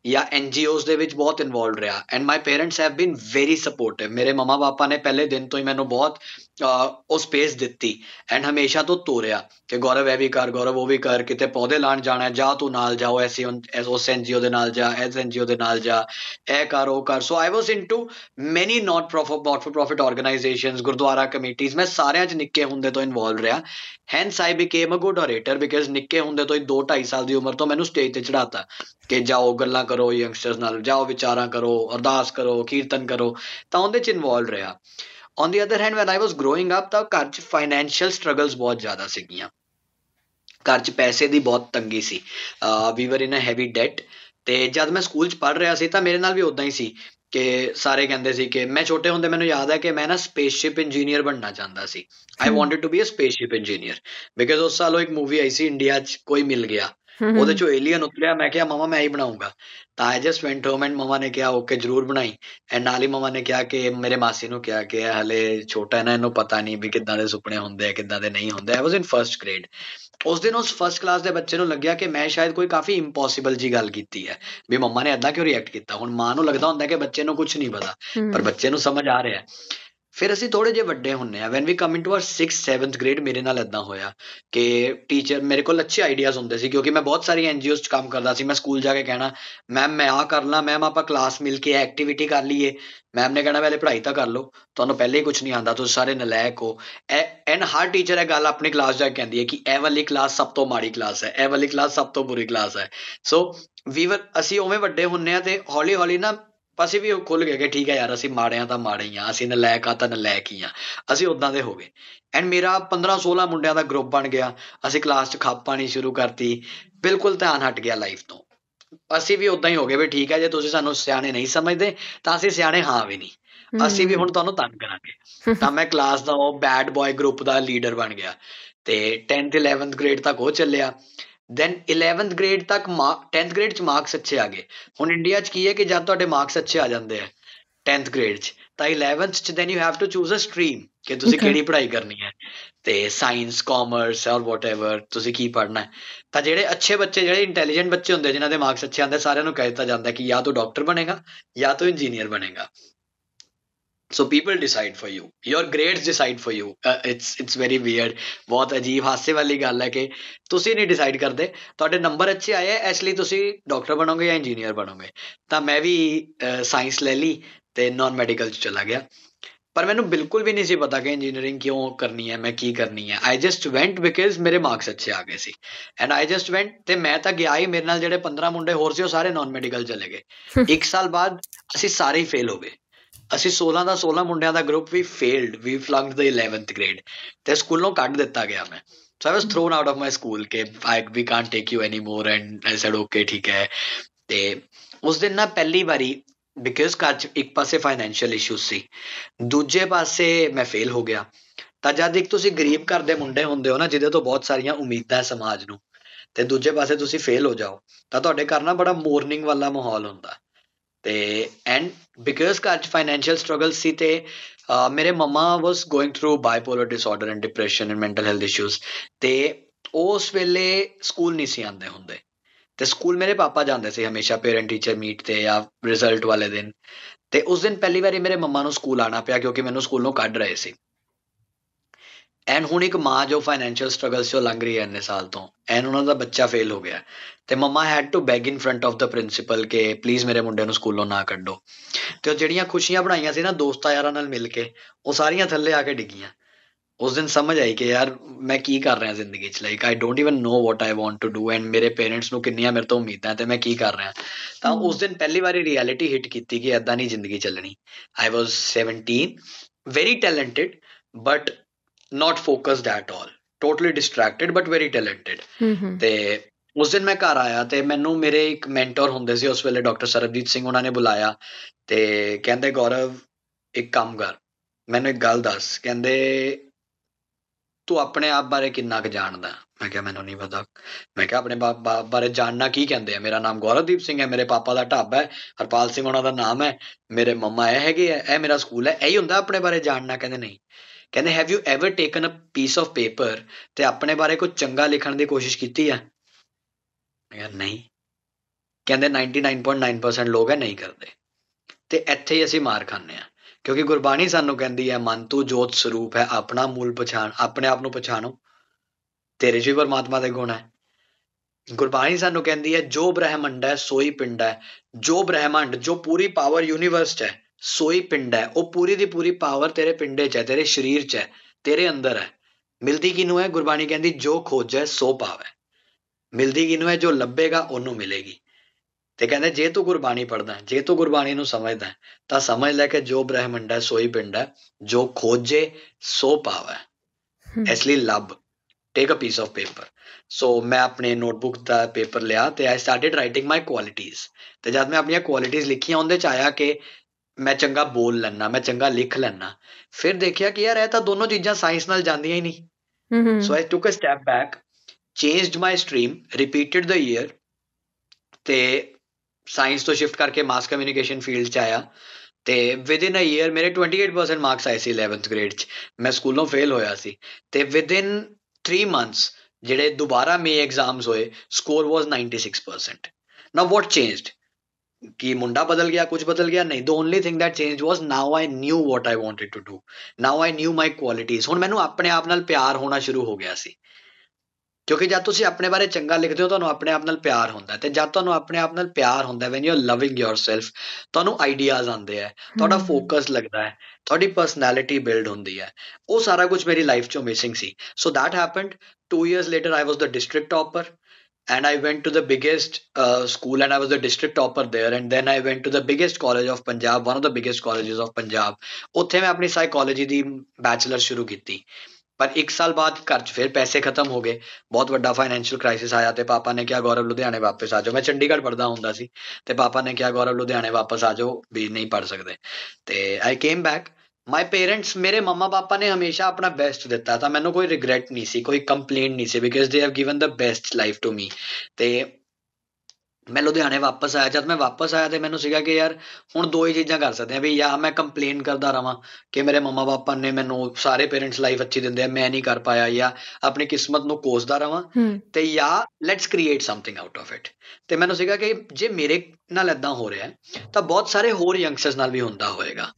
ਜਾਂ ਐਨਜੀਓਜ਼ ਦੇ ਵਿੱਚ ਬਹੁਤ ਇਨਵੋਲਡ ਰਿਹਾ and my parents have been very supportive ਮੇਰੇ ਮਮਾ ਪਾਪਾ ਨੇ ਪਹਿਲੇ ਦਿਨ ਤੋਂ ਹੀ ਮੈਨੂੰ ਬਹੁਤ ਉਹ ਸਪੇਸ ਦਿੱਤੀ ਐਂਡ ਹਮੇਸ਼ਾ ਤੋਂ ਤੋਰਿਆ ਕਿ ਗੌਰਵ ਇਹ ਵੀ ਕਰ ਗੌਰਵ ਉਹ ਵੀ ਕਰ ਕਿਤੇ ਪੌਦੇ ਲਾਣ ਜਾਣਾ ਜਾਂ ਤੂੰ ਨਾਲ ਜਾਓ ਐਸੀ ਉਸ ਐਨਜੀਓ ਦੇ ਨਾਲ ਜਾ ਐਸ ਐਨਜੀਓ ਦੇ ਨਾਲ ਜਾ ਇਹ ਕਰ ਉਹ ਕਰ ਸੋ I was into many not profit not for profit organisations gurdwara ਕਮੇਟੀਆਂ ਮੈਂ ਸਾਰਿਆਂ 'ਚ ਨਿੱਕੇ ਹੁੰਦੇ ਤੋਂ ਇਨਵੋਲਵ ਰਿਹਾ hence I came a good orator because ਨਿੱਕੇ ਹੁੰਦੇ ਤੋਂ ਹੀ 2 2.5 ਸਾਲ ਦੀ ਉਮਰ ਤੋਂ ਮੈਨੂੰ ਸਟੇਜ ਤੇ ਚੜਾਤਾ ਕਿ ਜਾਓ ਗੱਲਾਂ ਕਰੋ ਯੰਗਸਟਰਸ ਨਾਲ ਜਾਓ ਵਿਚਾਰਾਂ ਕਰੋ ਅਰਦਾਸ ਕਰੋ ਕੀਰਤਨ ਕਰੋ ਤਾਂ ਉਹਦੇ 'ਚ ਇਨਵੋਲਵ ਰਿਹਾ on the other hand when I was growing up ਤਾਂ ਘਰ 'ਚ ਫਾਈਨੈਂਸ਼ੀਅਲ ਸਟਰਗਲਸ ਬਹੁਤ ਜ਼ਿਆਦਾ ਸੀਗੀਆਂ ਘਰ 'ਚ ਪੈਸੇ ਦੀ ਬਹੁਤ ਤੰਗੀ ਸੀ ਵੀ ਵਰ ਇਨ ਅ ਹੈਵੀ ਡੈਟ ਤੇ ਜਦ ਮੈਂ ਸਕੂਲ 'ਚ ਪੜ ਰਿਹਾ ਸੀ ਤਾਂ ਮੇਰੇ ਨਾਲ ਵੀ ਉਦਾਂ ਹੀ ਸੀ ਕਿ ਸਾਰੇ ਕਹਿੰਦੇ ਸੀ ਕਿ ਮੈਂ ਛੋਟੇ ਹੁੰਦੇ ਮੈਨੂੰ ਯਾਦ ਹੈ ਕਿ ਮੈਂ ਨਾ ਸਪੇਸਸ਼ਿਪ ਇੰਜੀਨੀਅਰ ਬਣਨਾ ਚਾਹੁੰਦਾ ਸੀ I wanted to be a spaceship engineer because ਉਸ ਸਾਲ ਉਹ ਇੱਕ ਮੂਵੀ ਆਈ ਸੀ ਇੰਡੀਆ 'ਚ ਕੋਈ ਮਿਲ ਗਿਆ ਉਹਦੇ ਚੋਂ ਏਲੀਅਨ ਉਤਰਿਆ ਮੈਂ ਕਿਹਾ ਮਮਾ ਮੈਂ ਹੀ ਬਣਾਉਂਗਾ ਤਾਂ I just went home and ਮਮਾ ਨੇ ਕਿਹਾ ਓਕੇ ਜਰੂਰ ਬਣਾਈ ਐਂਡ ਨਾਲ ਹੀ ਮਮਾ ਨੇ ਕਿਹਾ ਕਿ ਮੇਰੇ ਮਾਸੀ ਨੂੰ ਕਿਹਾ ਕਿ ਹਲੇ ਛੋਟਾ ਹੈ ਨਾ ਇਹਨੂੰ ਪਤਾ ਨਹੀਂ ਵੀ ਕਿੱਦਾਂ ਦੇ ਸੁਪਨੇ ਹੁੰਦੇ ਆ ਕਿੱਦਾਂ ਦੇ ਨਹੀਂ ਹੁੰਦੇ ਆਈ ਵਾਸ ਇਨ ਫਰਸਟ ਗ੍ਰੇਡ ਉਸ ਦਿਨ ਉਸ ਫਰਸਟ ਕਲਾਸ ਦੇ ਬੱਚੇ ਨੂੰ ਲੱਗਿਆ ਕਿ ਮੈਂ ਸ਼ਾਇਦ ਕੋਈ ਕਾਫੀ ਇੰਪੋਸੀਬਲ ਜੀ ਗੱਲ ਕੀਤੀ ਹੈ ਵੀ ਮੰਮਾ ਨੇ ਐਦਾਂ ਕਿਉਂ ਰਿਐਕਟ ਕੀਤਾ ਹੁਣ ਮਾਂ ਨੂੰ ਲੱਗਦਾ ਹੁੰਦਾ ਕਿ ਬੱਚੇ ਨੂੰ ਕੁਝ ਨਹੀਂ ਪਤਾ ਪਰ ਬੱਚੇ ਨੂੰ ਸਮਝ ਆ ਰਿਹਾ ਹੈ ਫਿਰ ਅਸੀਂ ਥੋੜੇ ਜਿਹਾ ਵੱਡੇ ਹੁੰਨੇ ਆ when we come into our 6th 7th grade ਮੇਰੇ ਨਾਲ ਇਦਾਂ ਹੋਇਆ ਕਿ ਟੀਚਰ ਮੇਰੇ ਕੋਲ ਅੱਛੇ ਆਈਡੀਆਜ਼ ਹੁੰਦੇ ਸੀ ਕਿਉਂਕਿ ਮੈਂ ਬਹੁਤ ਸਾਰੀ ਐਨਜੀਓਸ 'ਚ ਕੰਮ ਕਰਦਾ ਸੀ ਮੈਂ ਸਕੂਲ ਜਾ ਕੇ ਕਹਿਣਾ ਮੈਮ ਮੈਂ ਆ ਕਰਨਾ ਮੈਮ ਆਪਾਂ ਕਲਾਸ ਮਿਲ ਕੇ ਐਕਟੀਵਿਟੀ ਕਰ ਲਈਏ ਮੈਮ ਨੇ ਕਹਿਣਾ ਪਹਿਲੇ ਪੜ੍ਹਾਈ ਤਾਂ ਕਰ ਲਓ ਤੁਹਾਨੂੰ ਪਹਿਲੇ ਹੀ ਕੁਝ ਨਹੀਂ ਆਂਦਾ ਤੁਸੀਂ ਸਾਰੇ ਨਲਾਇਕ ਹੋ ਐਨ ਹਰ ਟੀਚਰ ਇਹ ਗੱਲ ਆਪਣੀ ਕਲਾਸ ਜਾ ਕੇ ਕਹਿੰਦੀ ਹੈ ਕਿ ਇਹ ਵਾਲੀ ਕਲਾਸ ਸਭ ਤੋਂ ਮਾੜੀ ਕਲਾਸ ਹੈ ਇਹ ਵਾਲੀ ਕਲਾਸ ਸਭ ਤੋਂ ਬੁਰੀ ਕਲਾਸ ਹੈ ਸੋ ਵੀ ਵਰ ਅਸੀਂ ਉਵੇਂ ਵੱਡੇ ਹੁੰਨੇ ਆ ਤੇ ਹੌਲੀ ਹੌਲੀ ਨਾ ਅਸੀਂ ਵੀ ਉਹ ਖੁੱਲ ਗਏ ਕਿ ਠੀਕ ਹੈ ਯਾਰ ਅਸੀਂ ਮਾੜਿਆਂ ਤਾਂ ਮਾੜੇ ਹੀ ਆ ਅਸੀਂ ਨਲਾਇਕ ਆ ਤਾਂ ਨਲਾਇਕ ਹੀ ਆ ਅਸੀਂ ਉਦਾਂ ਦੇ ਹੋ ਗਏ ਐਂਡ ਮੇਰਾ 15 16 ਮੁੰਡਿਆਂ ਦਾ ਗਰੁੱਪ ਬਣ ਗਿਆ ਅਸੀਂ ਕਲਾਸ 'ਚ ਖਾਪ ਪਾਣੀ ਸ਼ੁਰੂ ਕਰਤੀ ਬਿਲਕੁਲ ਧਿਆਨ ਹਟ ਗਿਆ ਲਾਈਫ ਤੋਂ ਅਸੀਂ ਵੀ ਉਦਾਂ ਹੀ ਹੋ ਗਏ ਵੀ ਠੀਕ ਹੈ ਜੇ ਤੁਸੀਂ ਸਾਨੂੰ ਸਿਆਣੇ ਨਹੀਂ ਸਮਝਦੇ ਤਾਂ ਅਸੀਂ ਸਿਆਣੇ ਹਾਂ ਵੀ ਨਹੀਂ ਅਸੀਂ ਵੀ ਹੁਣ ਤੁਹਾਨੂੰ ਤੰਗ ਕਰਾਂਗੇ ਤਾਂ ਮੈਂ ਕਲਾਸ ਦਾ ਉਹ ਬੈਡ ਬॉय ਗਰੁੱਪ ਦਾ ਲੀਡਰ ਬਣ ਗਿਆ ਤੇ 10th 11th ਗ੍ਰੇਡ ਤੱਕ ਉਹ ਚੱਲਿਆ ਦੈਨ 11th ਗ੍ਰੇਡ ਤੱਕ ਮਾਰਕ 10th ਗ੍ਰੇਡ ਚ ਮਾਰਕਸ ਅੱਛੇ ਆ ਗਏ ਹੁਣ ਇੰਡੀਆ ਚ ਕੀ ਹੈ ਕਿ ਜਦ ਤੁਹਾਡੇ ਮਾਰਕਸ ਅੱਛੇ ਆ ਜਾਂਦੇ ਆ 10th ਗ੍ਰੇਡ ਚ ਤਾਂ 11th ਚ then you have to choose a stream ਕਿ ਤੁਸੀਂ ਕਿਹੜੀ ਪੜ੍ਹਾਈ ਕਰਨੀ ਹੈ ਤੇ ਸਾਇੰਸ ਕਾਮਰਸ ਔਰ ਵਾਟਐਵਰ ਤੁਸੀਂ ਕੀ ਪੜ੍ਹਨਾ ਹੈ ਤਾਂ ਜਿਹੜੇ ਅੱਛੇ ਬੱਚੇ ਜਿਹੜੇ ਇੰਟੈਲੀਜੈਂਟ ਬੱਚੇ ਹੁੰਦੇ ਜਿਨ੍ਹਾਂ ਦੇ ਮਾਰਕਸ ਅੱਛੇ ਆਉਂਦੇ ਸਾਰਿਆਂ ਨੂੰ ਕਹਿ ਦਿੱਤਾ ਜਾਂਦਾ ਕਿ ਜਾਂ ਤੂੰ ਡਾਕਟਰ ਬਣੇਗਾ ਜਾਂ ਤੂੰ ਇੰਜੀਨੀਅਰ ਬਣੇਗਾ so people decide for you your grades decide for you it's it's very weird ਬਹੁਤ ਅਜੀਬ ਹਾਸੇ ਵਾਲੀ ਗੱਲ ਹੈ ਕਿ ਤੁਸੀਂ ਨਹੀਂ ਡਿਸਾਈਡ ਕਰਦੇ ਤੁਹਾਡੇ ਨੰਬਰ ਅੱਛੇ ਆਏ ਐ ਇਸ ਲਈ ਤੁਸੀਂ ਡਾਕਟਰ ਬਣੋਗੇ ਜਾਂ ਇੰਜੀਨੀਅਰ ਬਣੋਗੇ ਤਾਂ ਮੈਂ ਵੀ ਸਾਇੰਸ ਲੈ ਲਈ ਤੇ ਨਾਨ ਮੈਡੀਕਲ ਚ ਚਲਾ ਗਿਆ ਪਰ ਮੈਨੂੰ ਬਿਲਕੁਲ ਵੀ ਨਹੀਂ ਸੀ ਪਤਾ ਕਿ ਇੰਜੀਨੀਅਰਿੰਗ ਕਿਉਂ ਕਰਨੀ ਹੈ ਮੈਂ ਕੀ ਕਰਨੀ ਹੈ ਆਈ ਜਸਟ ਵੈਂਟ ਬਿਕਾਜ਼ ਮੇਰੇ ਮਾਰਕਸ ਅੱਛੇ ਆ ਗਏ ਸੀ ਐਂਡ ਆਈ ਜਸਟ ਵੈਂਟ ਤੇ ਮੈਂ ਤਾਂ ਗਿਆ ਹੀ ਮੇਰੇ ਨਾਲ ਜਿਹੜੇ 15 ਮੁੰਡੇ ਹੋਰ ਸੀ ਉਹ ਸਾਰੇ ਨਾਨ ਮੈਡੀਕਲ ਚਲੇ ਗਏ ਇੱਕ ਸਾਲ ਬਾਅਦ ਅਸੀਂ ਸਾਰੇ ਫੇਲ ਹੋ ਗਏ ਅਸੀਂ 16 ਦਾ 16 ਮੁੰਡਿਆਂ ਦਾ ਗਰੁੱਪ ਵੀ failed we flunked the 11th grade ਤੇ ਸਕੂਲੋਂ ਕੱਢ ਦਿੱਤਾ ਗਿਆ ਮੈਂ so I was thrown out of my school ਕਿ I we can't take you any more and I said okay ਠੀਕ ਹੈ ਤੇ ਉਸ ਦਿਨ ਨਾ ਪਹਿਲੀ ਵਾਰੀ ਬਿਕਾਜ਼ ਕੱਚ ਇੱਕ ਪਾਸੇ ਫਾਈਨੈਂਸ਼ੀਅਲ ਇਸ਼ੂਸ ਸੀ ਦੂਜੇ ਪਾਸੇ ਮੈਂ ਫੇਲ ਹੋ ਗਿਆ ਤਾਂ ਜਦ ਇੱਕ ਤੁਸੀਂ ਗਰੀਬ ਘਰ ਦੇ ਮੁੰਡੇ ਹੁੰਦੇ ਹੋ ਨਾ ਜਿਹਦੇ ਤੋਂ ਬਹੁਤ ਸਾਰੀਆਂ ਉਮੀਦਾਂ ਸਮਾਜ ਨੂੰ ਤੇ ਦੂਜੇ ਪਾਸੇ ਤੁਸੀਂ ਫੇਲ ਹੋ ਜਾਓ ਤਾਂ ਤੁਹਾਡੇ ਘਰ ਨਾ ਬੜਾ ਮੋਰਨਿੰਗ ਵਾਲਾ ਮਾਹੌਲ ਹੁੰਦਾ ਤੇ and biggest cut financial struggle ਸੀ ਤੇ ਮੇਰੇ ਮਮਾ was going through bipolar disorder and depression and mental health issues ਤੇ ਉਸ ਵੇਲੇ ਸਕੂਲ ਨਹੀਂ ਸੀ ਆਂਦੇ ਹੁੰਦੇ ਤੇ ਸਕੂਲ ਮੇਰੇ ਪਾਪਾ ਜਾਂਦੇ ਸੀ ਹਮੇਸ਼ਾ ਪੇਰੈਂਟ ਟੀਚਰ ਮੀਟ ਤੇ ਜਾਂ ਰਿਜ਼ਲਟ ਵਾਲੇ ਦਿਨ ਤੇ ਉਸ ਦਿਨ ਪਹਿਲੀ ਵਾਰੀ ਮੇਰੇ ਮਮਾ ਨੂੰ ਸਕੂਲ ਆਣਾ ਪਿਆ ਕਿਉਂਕਿ ਮੈਨੂੰ ਸਕੂਲੋਂ ਕੱਢ ਰਹੇ ਸੀ ਐਨ ਹੁਣ ਇੱਕ ਮਾਂ ਜੋ ਫਾਈਨੈਂਸ਼ੀਅਲ ਸਟਰਗਲਸ ਚੋਂ ਲੰਘ ਰਹੀ ਹੈ ਇੰਨੇ ਸਾਲ ਤੋਂ ਐਨ ਉਹਨਾਂ ਦਾ ਬੱਚਾ ਫੇਲ ਹੋ ਗਿਆ ਤੇ ਮਮਾ had to beg in front of the principal ਕਿ ਪਲੀਜ਼ ਮੇਰੇ ਮੁੰਡੇ ਨੂੰ ਸਕੂਲੋਂ ਨਾ ਕੱਢੋ ਤੇ ਉਹ ਜਿਹੜੀਆਂ ਖੁਸ਼ੀਆਂ ਬਣਾਈਆਂ ਸੀ ਨਾ ਦੋਸਤਾਂ ਯਾਰਾਂ ਨਾਲ ਮਿਲ ਕੇ ਉਹ ਸਾਰੀਆਂ ਥੱਲੇ ਆ ਕੇ ਡਿੱਗੀਆਂ ਉਸ ਦਿਨ ਸਮਝ ਆਈ ਕਿ ਯਾਰ ਮੈਂ ਕੀ ਕਰ ਰਿਹਾ ਜ਼ਿੰਦਗੀ 'ਚ like I don't even know what I want to do and ਮੇਰੇ ਪੇਰੈਂਟਸ ਨੂੰ ਕਿੰਨੀਆਂ ਮੇਰੇ ਤੋਂ ਉਮੀਦਾਂ ਤੇ ਮੈਂ ਕੀ ਕਰ ਰਿਹਾ ਤਾਂ ਉਸ ਦਿਨ ਪਹਿਲੀ ਵਾਰੀ ਰਿਐਲਿਟੀ ਹਿੱਟ ਕੀਤੀ ਕਿ ਐਦਾਂ ਨਹੀਂ ਜ਼ਿੰਦਗੀ ਚੱਲਣੀ I was 17 very talented but not focused at all totally distracted but very talented ਤੇ ਉਸ ਦਿਨ ਮੈਂ ਘਰ ਆਇਆ ਤੇ ਮੈਨੂੰ ਮੇਰੇ ਇੱਕ ਮੈਂਟਰ ਹੁੰਦੇ ਸੀ ਉਸ ਵੇਲੇ ਡਾਕਟਰ ਸਰਬਜੀਤ ਸਿੰਘ ਉਹਨਾਂ ਨੇ ਬੁਲਾਇਆ ਤੇ ਕਹਿੰਦੇ ਗੌਰਵ ਇੱਕ ਕੰਮ ਕਰ ਮੈਨੂੰ ਇੱਕ ਗੱਲ ਦੱਸ ਕਹਿੰਦੇ ਤੂੰ ਆਪਣੇ ਆਪ ਬਾਰੇ ਕਿੰਨਾ ਕੁ ਜਾਣਦਾ ਮੈਂ ਕਿਹਾ ਮੈਨੂੰ ਨਹੀਂ ਪਤਾ ਮੈਂ ਕਿਹਾ ਆਪਣੇ ਬਾਪ ਬਾਰੇ ਜਾਣਨਾ ਕੀ ਕਹਿੰਦੇ ਆ ਮੇਰਾ ਨਾਮ ਗੌਰਵਦੀਪ ਸਿੰਘ ਹੈ ਮੇਰੇ ਪਾਪਾ ਦਾ ਢਾਬਾ ਹੈ ਹਰਪਾਲ ਸਿੰਘ ਉਹਨਾਂ ਦਾ ਨਾਮ ਹੈ ਮੇਰੇ ਮੰਮਾ ਇਹ ਹੈਗੇ ਆ ਇਹ ਮੇਰਾ ਸਕੂਲ ਹੈ ਇਹੀ ਹੁੰਦਾ ਆਪਣੇ ਬਾਰੇ ਜਾਣਨਾ ਕਹਿੰਦੇ ਨਹੀਂ ਕਹਿੰਦੇ have you ever taken a piece of paper ਤੇ ਆਪਣੇ ਬਾਰੇ ਕੁਝ ਚੰਗਾ ਲਿਖਣ ਦੀ ਕੋਸ਼ਿਸ਼ ਕੀਤੀ ਹੈ ਮੈਂ ਕਿਹਾ ਨਹੀਂ ਕਹਿੰਦੇ 99.9% ਲੋਕ ਹੈ ਨਹੀਂ ਕਰਦੇ ਤੇ ਇੱਥੇ ਹੀ ਅਸੀਂ ਮਾਰ ਖਾਂਦੇ ਆ ਕਿਉਂਕਿ ਗੁਰਬਾਣੀ ਸਾਨੂੰ ਕਹਿੰਦੀ ਹੈ ਮਨ ਤੂੰ ਜੋਤ ਸਰੂਪ ਹੈ ਆਪਣਾ ਮੂਲ ਪਛਾਣ ਆਪਣੇ ਆਪ ਨੂੰ ਪਛਾਣੋ ਤੇਰੇ 'ਚ ਪਰਮਾਤਮਾ ਦੇ ਗੁਣ ਹੈ ਗੁਰਬਾਣੀ ਸਾਨੂੰ ਕਹਿੰਦੀ ਹੈ ਜੋ ਬ੍ਰਹਿਮੰਡ ਹੈ ਸੋਈ ਪਿੰਡ ਹੈ ਜੋ ਬ੍ਰਹਿਮੰਡ ਜੋ ਪੂਰੀ ਪਾਵਰ ਯੂਨੀਵਰਸ ਹੈ ਸੋਈ ਪਿੰਡ ਹੈ ਉਹ ਪੂਰੀ ਦੀ ਪੂਰੀ ਪਾਵਰ ਤੇਰੇ ਪਿੰਡੇ ਚ ਹੈ ਤੇਰੇ ਸਰੀਰ ਚ ਹੈ ਤੇਰੇ ਅੰਦਰ ਹੈ ਮਿਲਦੀ ਕਿਹਨੂੰ ਹੈ ਗੁਰਬਾਣੀ ਕਹਿੰਦੀ ਜੋ ਖੋਜੈ ਸੋ ਪਾਵੈ ਮਿਲਦੀ ਕਿਹਨੂੰ ਹੈ ਜੋ ਲੱਭੇਗਾ ਉਹਨੂੰ ਮਿਲੇਗੀ ਤੇ ਕਹਿੰਦੇ ਜੇ ਤੂੰ ਗੁਰਬਾਣੀ ਪੜਦਾ ਜੇ ਤੂੰ ਗੁਰਬਾਣੀ ਨੂੰ ਸਮਝਦਾ ਤਾਂ ਸਮਝ ਲੈ ਕਿ ਜੋ ਬ੍ਰਹਿਮੰਡ ਹੈ ਸੋਈ ਪਿੰਡ ਹੈ ਜੋ ਖੋਜੇ ਸੋ ਪਾਵੈ ਇਸ ਲਈ ਲੱਭ take a piece of paper so ਮੈਂ ਆਪਣੇ ਨੋਟਬੁੱਕ ਦਾ ਪੇਪਰ ਲਿਆ ਤੇ I started writing my qualities ਤੇ ਜਦ ਮੈਂ ਆਪਣੀਆਂ ਕੁਆਲਿਟੀਜ਼ ਲਿਖੀਆਂ ਉਹਦੇ ਚ ਆਇਆ ਕਿ ਮੈਂ ਚੰਗਾ ਬੋਲ ਲੈਣਾ ਮੈਂ ਚੰਗਾ ਲਿਖ ਲੈਣਾ ਫਿਰ ਦੇਖਿਆ ਕਿ ਯਾਰ ਇਹ ਤਾਂ ਦੋਨੋਂ ਚੀਜ਼ਾਂ ਸਾਇੰਸ ਨਾਲ ਜਾਂਦੀਆਂ ਹੀ ਨਹੀਂ so I took a step back changed my stream repeated the year ਤੇ ਸਾਇੰਸ ਤੋਂ ਸ਼ਿਫਟ ਕਰਕੇ ਮਾਸ ਕਮਿਊਨੀਕੇਸ਼ਨ ਫੀਲਡ 'ਚ ਆਇਆ ਤੇ ਵਿਦ ਇਨ ਅ ਈਅਰ ਮੇਰੇ 28% ਮਾਰਕਸ ਆਏ ਸੀ 11th ਗ੍ਰੇਡ 'ਚ ਮੈਂ ਸਕੂਲੋਂ ਫੇਲ ਹੋਇਆ ਸੀ ਤੇ ਵਿਦ ਇਨ 3 ਮੰਥਸ ਜਿਹੜੇ ਦੁਬਾਰਾ ਮੇ ਐਗਜ਼ਾਮਸ ਹੋਏ score was 96% now what changed ਕੀ ਮੁੰਡਾ ਬਦਲ ਗਿਆ ਕੁਝ ਬਦਲ ਗਿਆ ਨਹੀਂ the only thing that changed was now i knew what i wanted to do now i knew my qualities ਹੁਣ ਮੈਨੂੰ ਆਪਣੇ ਆਪ ਨਾਲ ਪਿਆਰ ਹੋਣਾ ਸ਼ੁਰੂ ਹੋ ਗਿਆ ਸੀ ਕਿਉਂਕਿ ਜਦ ਤੁਸੀਂ ਆਪਣੇ ਬਾਰੇ ਚੰਗਾ ਲਿਖਦੇ ਹੋ ਤੁਹਾਨੂੰ ਆਪਣੇ ਆਪ ਨਾਲ ਪਿਆਰ ਹੁੰਦਾ ਤੇ ਜਦ ਤੁਹਾਨੂੰ ਆਪਣੇ ਆਪ ਨਾਲ ਪਿਆਰ ਹੁੰਦਾ when you are loving yourself ਤੁਹਾਨੂੰ ਆਈਡੀਆਜ਼ ਆਉਂਦੇ ਆ ਤੁਹਾਡਾ ਫੋਕਸ ਲੱਗਦਾ ਹੈ ਤੁਹਾਡੀ ਪਰਸਨੈਲਿਟੀ ਬਿਲਡ ਹੁੰਦੀ ਹੈ ਉਹ ਸਾਰਾ ਕੁਝ ਮੇਰੀ ਲਾਈਫ ਚੋਂ ਮਿਸਿੰਗ ਸੀ so that happened 2 years later I was the district topper and I went to the biggest uh, school and I was the district topper there and then I went to the biggest college of Punjab one of the biggest colleges of Punjab utthe main apni psychology di bachelor shuru kiti ਪਰ 1 ਸਾਲ ਬਾਅਦ ਘਰ 'ਚ ਫਿਰ ਪੈਸੇ ਖਤਮ ਹੋ ਗਏ ਬਹੁਤ ਵੱਡਾ ਫਾਈਨੈਂਸ਼ੀਅਲ ਕ੍ਰਾਈਸਿਸ ਆਇਆ ਤੇ ਪਾਪਾ ਨੇ ਕਿਹਾ ਗੌਰਵ ਲੁਧਿਆਣੇ ਵਾਪਸ ਆ ਜਾਓ ਮੈਂ ਚੰਡੀਗੜ੍ਹ ਪੜਦਾ ਹੁੰਦਾ ਸੀ ਤੇ ਪਾਪਾ ਨੇ ਕਿਹਾ ਗੌਰਵ ਲੁਧਿਆਣੇ ਵਾਪਸ ਆ ਜਾਓ ਵੀ ਨਹੀਂ ਪੜ ਸਕਦੇ ਤੇ I came back my parents ਮੇਰੇ ਮਮਾ ਪਾਪਾ ਨੇ ਹਮੇਸ਼ਾ ਆਪਣਾ ਬੈਸਟ ਦਿੱਤਾ ਤਾਂ ਮੈਨੂੰ ਕੋਈ ਰਿਗਰੈਟ ਨਹੀਂ ਸੀ ਕੋਈ ਕੰਪਲੇਨ ਨਹੀਂ ਸੀ because they have given the best life to me ਤੇ ਮੈਂ ਲੁਧਿਆਣੇ ਵਾਪਸ ਆਇਆ ਜਦ ਮੈਂ ਵਾਪਸ ਆਇਆ ਤੇ ਮੈਨੂੰ ਸੀਗਾ ਕਿ ਯਾਰ ਹੁਣ ਦੋ ਹੀ ਚੀਜ਼ਾਂ ਕਰ ਸਕਦੇ ਆ ਵੀ ਜਾਂ ਮੈਂ ਕੰਪਲੇਨ ਕਰਦਾ ਰਵਾਂ ਕਿ ਮੇਰੇ ਮਮਾ ਪਾਪਾ ਨੇ ਮੈਨੂੰ ਸਾਰੇ ਪੇਰੈਂਟਸ ਲਾਈਫ ਅੱਛੀ ਦਿੰਦੇ ਆ ਮੈਂ ਨਹੀਂ ਕਰ ਪਾਇਆ ਜਾਂ ਆਪਣੀ ਕਿਸਮਤ ਨੂੰ ਕੋਸਦਾ ਰਵਾਂ ਤੇ ਜਾਂ let's create something out of it ਤੇ ਮੈਨੂੰ ਸੀਗਾ ਕਿ ਜੇ ਮੇਰੇ ਨਾਲ ਇਦਾਂ ਹੋ ਰਿਹਾ ਤਾਂ ਬਹੁਤ ਸਾਰੇ ਹੋਰ ਯੰਗਸਟਰਸ ਨਾਲ ਵੀ ਹੁੰਦਾ ਹੋਵੇਗਾ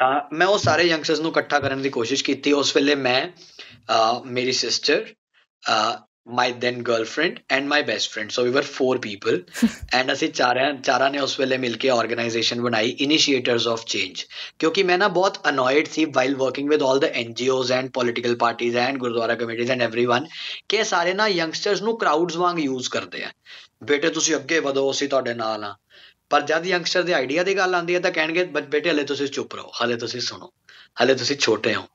ਤਾਂ ਮੈਂ ਉਹ ਸਾਰੇ ਯੰਗਸਟਰਸ ਨੂੰ ਇਕੱਠਾ ਕਰਨ ਦੀ ਕੋਸ਼ਿਸ਼ ਕੀਤੀ ਉਸ ਵੇਲੇ ਮੈਂ ਮੇਰੀ sister my then girlfriend and my best friend so we were four people and ਅਸੀਂ ਚਾਰਾਂ ਚਾਰਾਂ ਨੇ ਉਸ ਵੇਲੇ ਮਿਲ ਕੇ ਆਰਗੇਨਾਈਜੇਸ਼ਨ ਬਣਾਈ ਇਨੀਸ਼ੀਏਟਰਸ ਆਫ ਚੇਂਜ ਕਿਉਂਕਿ ਮੈਂ ਨਾ ਬਹੁਤ ਅਨੋਇਡ ਸੀ while working with 올 the NGOs and political parties and gurdwara committees and everyone ਕਿ ਸਾਰੇ ਨਾ ਯੰਗਸਟਰਸ ਨੂੰ ਕਰਾਊਡਸ ਵਾਂਗ ਯੂਜ਼ ਕਰਦੇ ਆ ਬੇਟੇ ਤੁਸੀਂ ਅੱਗੇ ਵਧੋ ਅਸੀਂ ਤੁਹਾਡੇ ਨਾਲ ਆ ਪਰ ਜਦ ਯੰਗਸਟਰ ਦੇ ਆਈਡੀਆ ਦੀ ਗੱਲ ਆਉਂਦੀ ਹੈ ਤਾਂ ਕਹਿਣਗੇ ਬੇਟੇ ਹਲੇ ਤੁਸੀਂ ਚੁੱਪ ਰਹੋ ਹਲੇ ਤੁਸੀਂ ਸੁਣੋ ਹਲੇ ਤੁਸੀਂ ਛੋਟੇ ਹੋ